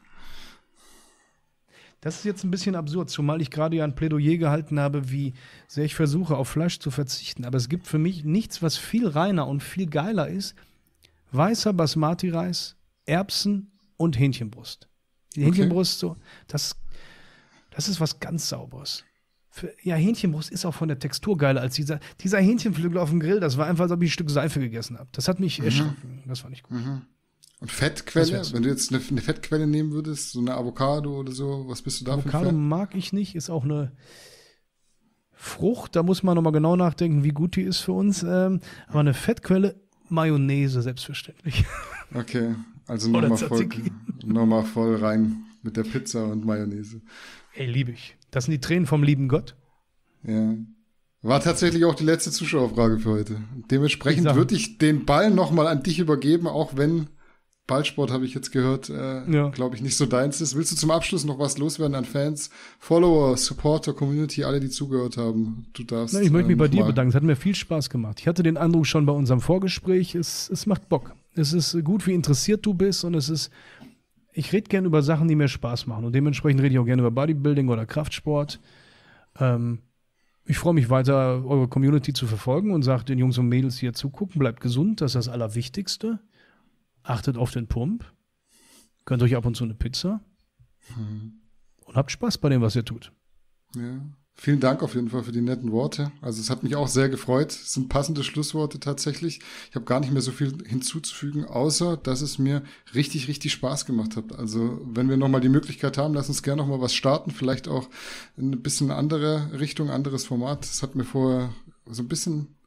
Das ist jetzt ein bisschen absurd, zumal ich gerade ja ein Plädoyer gehalten habe, wie sehr ich versuche, auf Fleisch zu verzichten. Aber es gibt für mich nichts, was viel reiner und viel geiler ist. Weißer Basmati-Reis, Erbsen und Hähnchenbrust. Die okay. Hähnchenbrust, so, das, das ist was ganz Sauberes. Für, ja, Hähnchenbrust ist auch von der Textur geiler als dieser, dieser Hähnchenflügel auf dem Grill. Das war einfach, als ob ich ein Stück Seife gegessen habe. Das hat mich mhm. erschrocken. Das war nicht gut. Mhm. Und Fettquelle? Wenn du jetzt eine, eine, Fettquelle nehmen würdest, so eine Avocado oder so, was bist du da Avocado für ein mag ich nicht, ist auch eine Frucht, da muss man nochmal genau nachdenken, wie gut die ist für uns. Ähm, aber eine Fettquelle, Mayonnaise, selbstverständlich. Okay, also nochmal voll, noch voll rein mit der Pizza und Mayonnaise. Ey, liebe ich. Das sind die Tränen vom lieben Gott. Ja. War tatsächlich auch die letzte Zuschauerfrage für heute. Dementsprechend würde ich den Ball nochmal an dich übergeben, auch wenn Ballsport habe ich jetzt gehört, äh, ja. glaube ich, nicht so deins ist. Willst du zum Abschluss noch was loswerden an Fans, Follower, Supporter, Community, alle, die zugehört haben? Du darfst. Na, ich möchte mich ähm, bei dir bedanken. Es hat mir viel Spaß gemacht. Ich hatte den Eindruck schon bei unserem Vorgespräch, es, es macht Bock. Es ist gut, wie interessiert du bist und es ist. Ich rede gerne über Sachen, die mir Spaß machen und dementsprechend rede ich auch gerne über Bodybuilding oder Kraftsport. Ähm, ich freue mich weiter, eure Community zu verfolgen und sage den Jungs und Mädels, die hier zugucken, bleibt gesund, das ist das Allerwichtigste achtet auf den Pump, gönnt euch ab und zu eine Pizza hm. und habt Spaß bei dem, was ihr tut. Ja. Vielen Dank auf jeden Fall für die netten Worte. Also es hat mich auch sehr gefreut. Es sind passende Schlussworte tatsächlich. Ich habe gar nicht mehr so viel hinzuzufügen, außer dass es mir richtig, richtig Spaß gemacht hat. Also wenn wir nochmal die Möglichkeit haben, lass uns gerne nochmal was starten. Vielleicht auch in ein bisschen andere Richtung, anderes Format. Es hat mir vorher so ein bisschen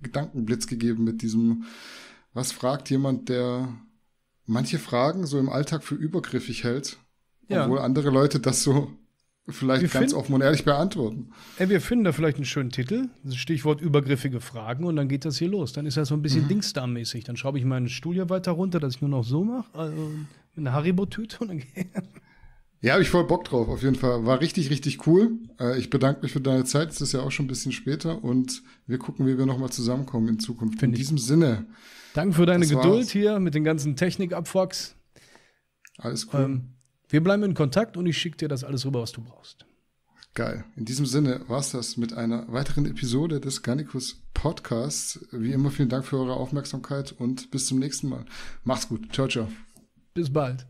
Gedankenblitz gegeben mit diesem was fragt jemand, der manche Fragen so im Alltag für übergriffig hält, ja. obwohl andere Leute das so vielleicht wir ganz offen und ehrlich beantworten. Ey, wir finden da vielleicht einen schönen Titel, Stichwort übergriffige Fragen und dann geht das hier los. Dann ist das so ein bisschen mhm. Dingsdarm-mäßig. Dann schraube ich meine Studie weiter runter, dass ich nur noch so mache, also eine Haribo-Tüte und dann geht Ja, habe ich voll Bock drauf, auf jeden Fall. War richtig, richtig cool. Äh, ich bedanke mich für deine Zeit. Es ist ja auch schon ein bisschen später und wir gucken, wie wir nochmal zusammenkommen in Zukunft. Find in ich. diesem Sinne. Danke für deine das Geduld war's. hier mit den ganzen Technikabfucks. Alles cool. Ähm, wir bleiben in Kontakt und ich schicke dir das alles rüber, was du brauchst. Geil. In diesem Sinne war es das mit einer weiteren Episode des Garnicus Podcasts. Wie immer, vielen Dank für eure Aufmerksamkeit und bis zum nächsten Mal. Macht's gut. Ciao, ciao. Bis bald.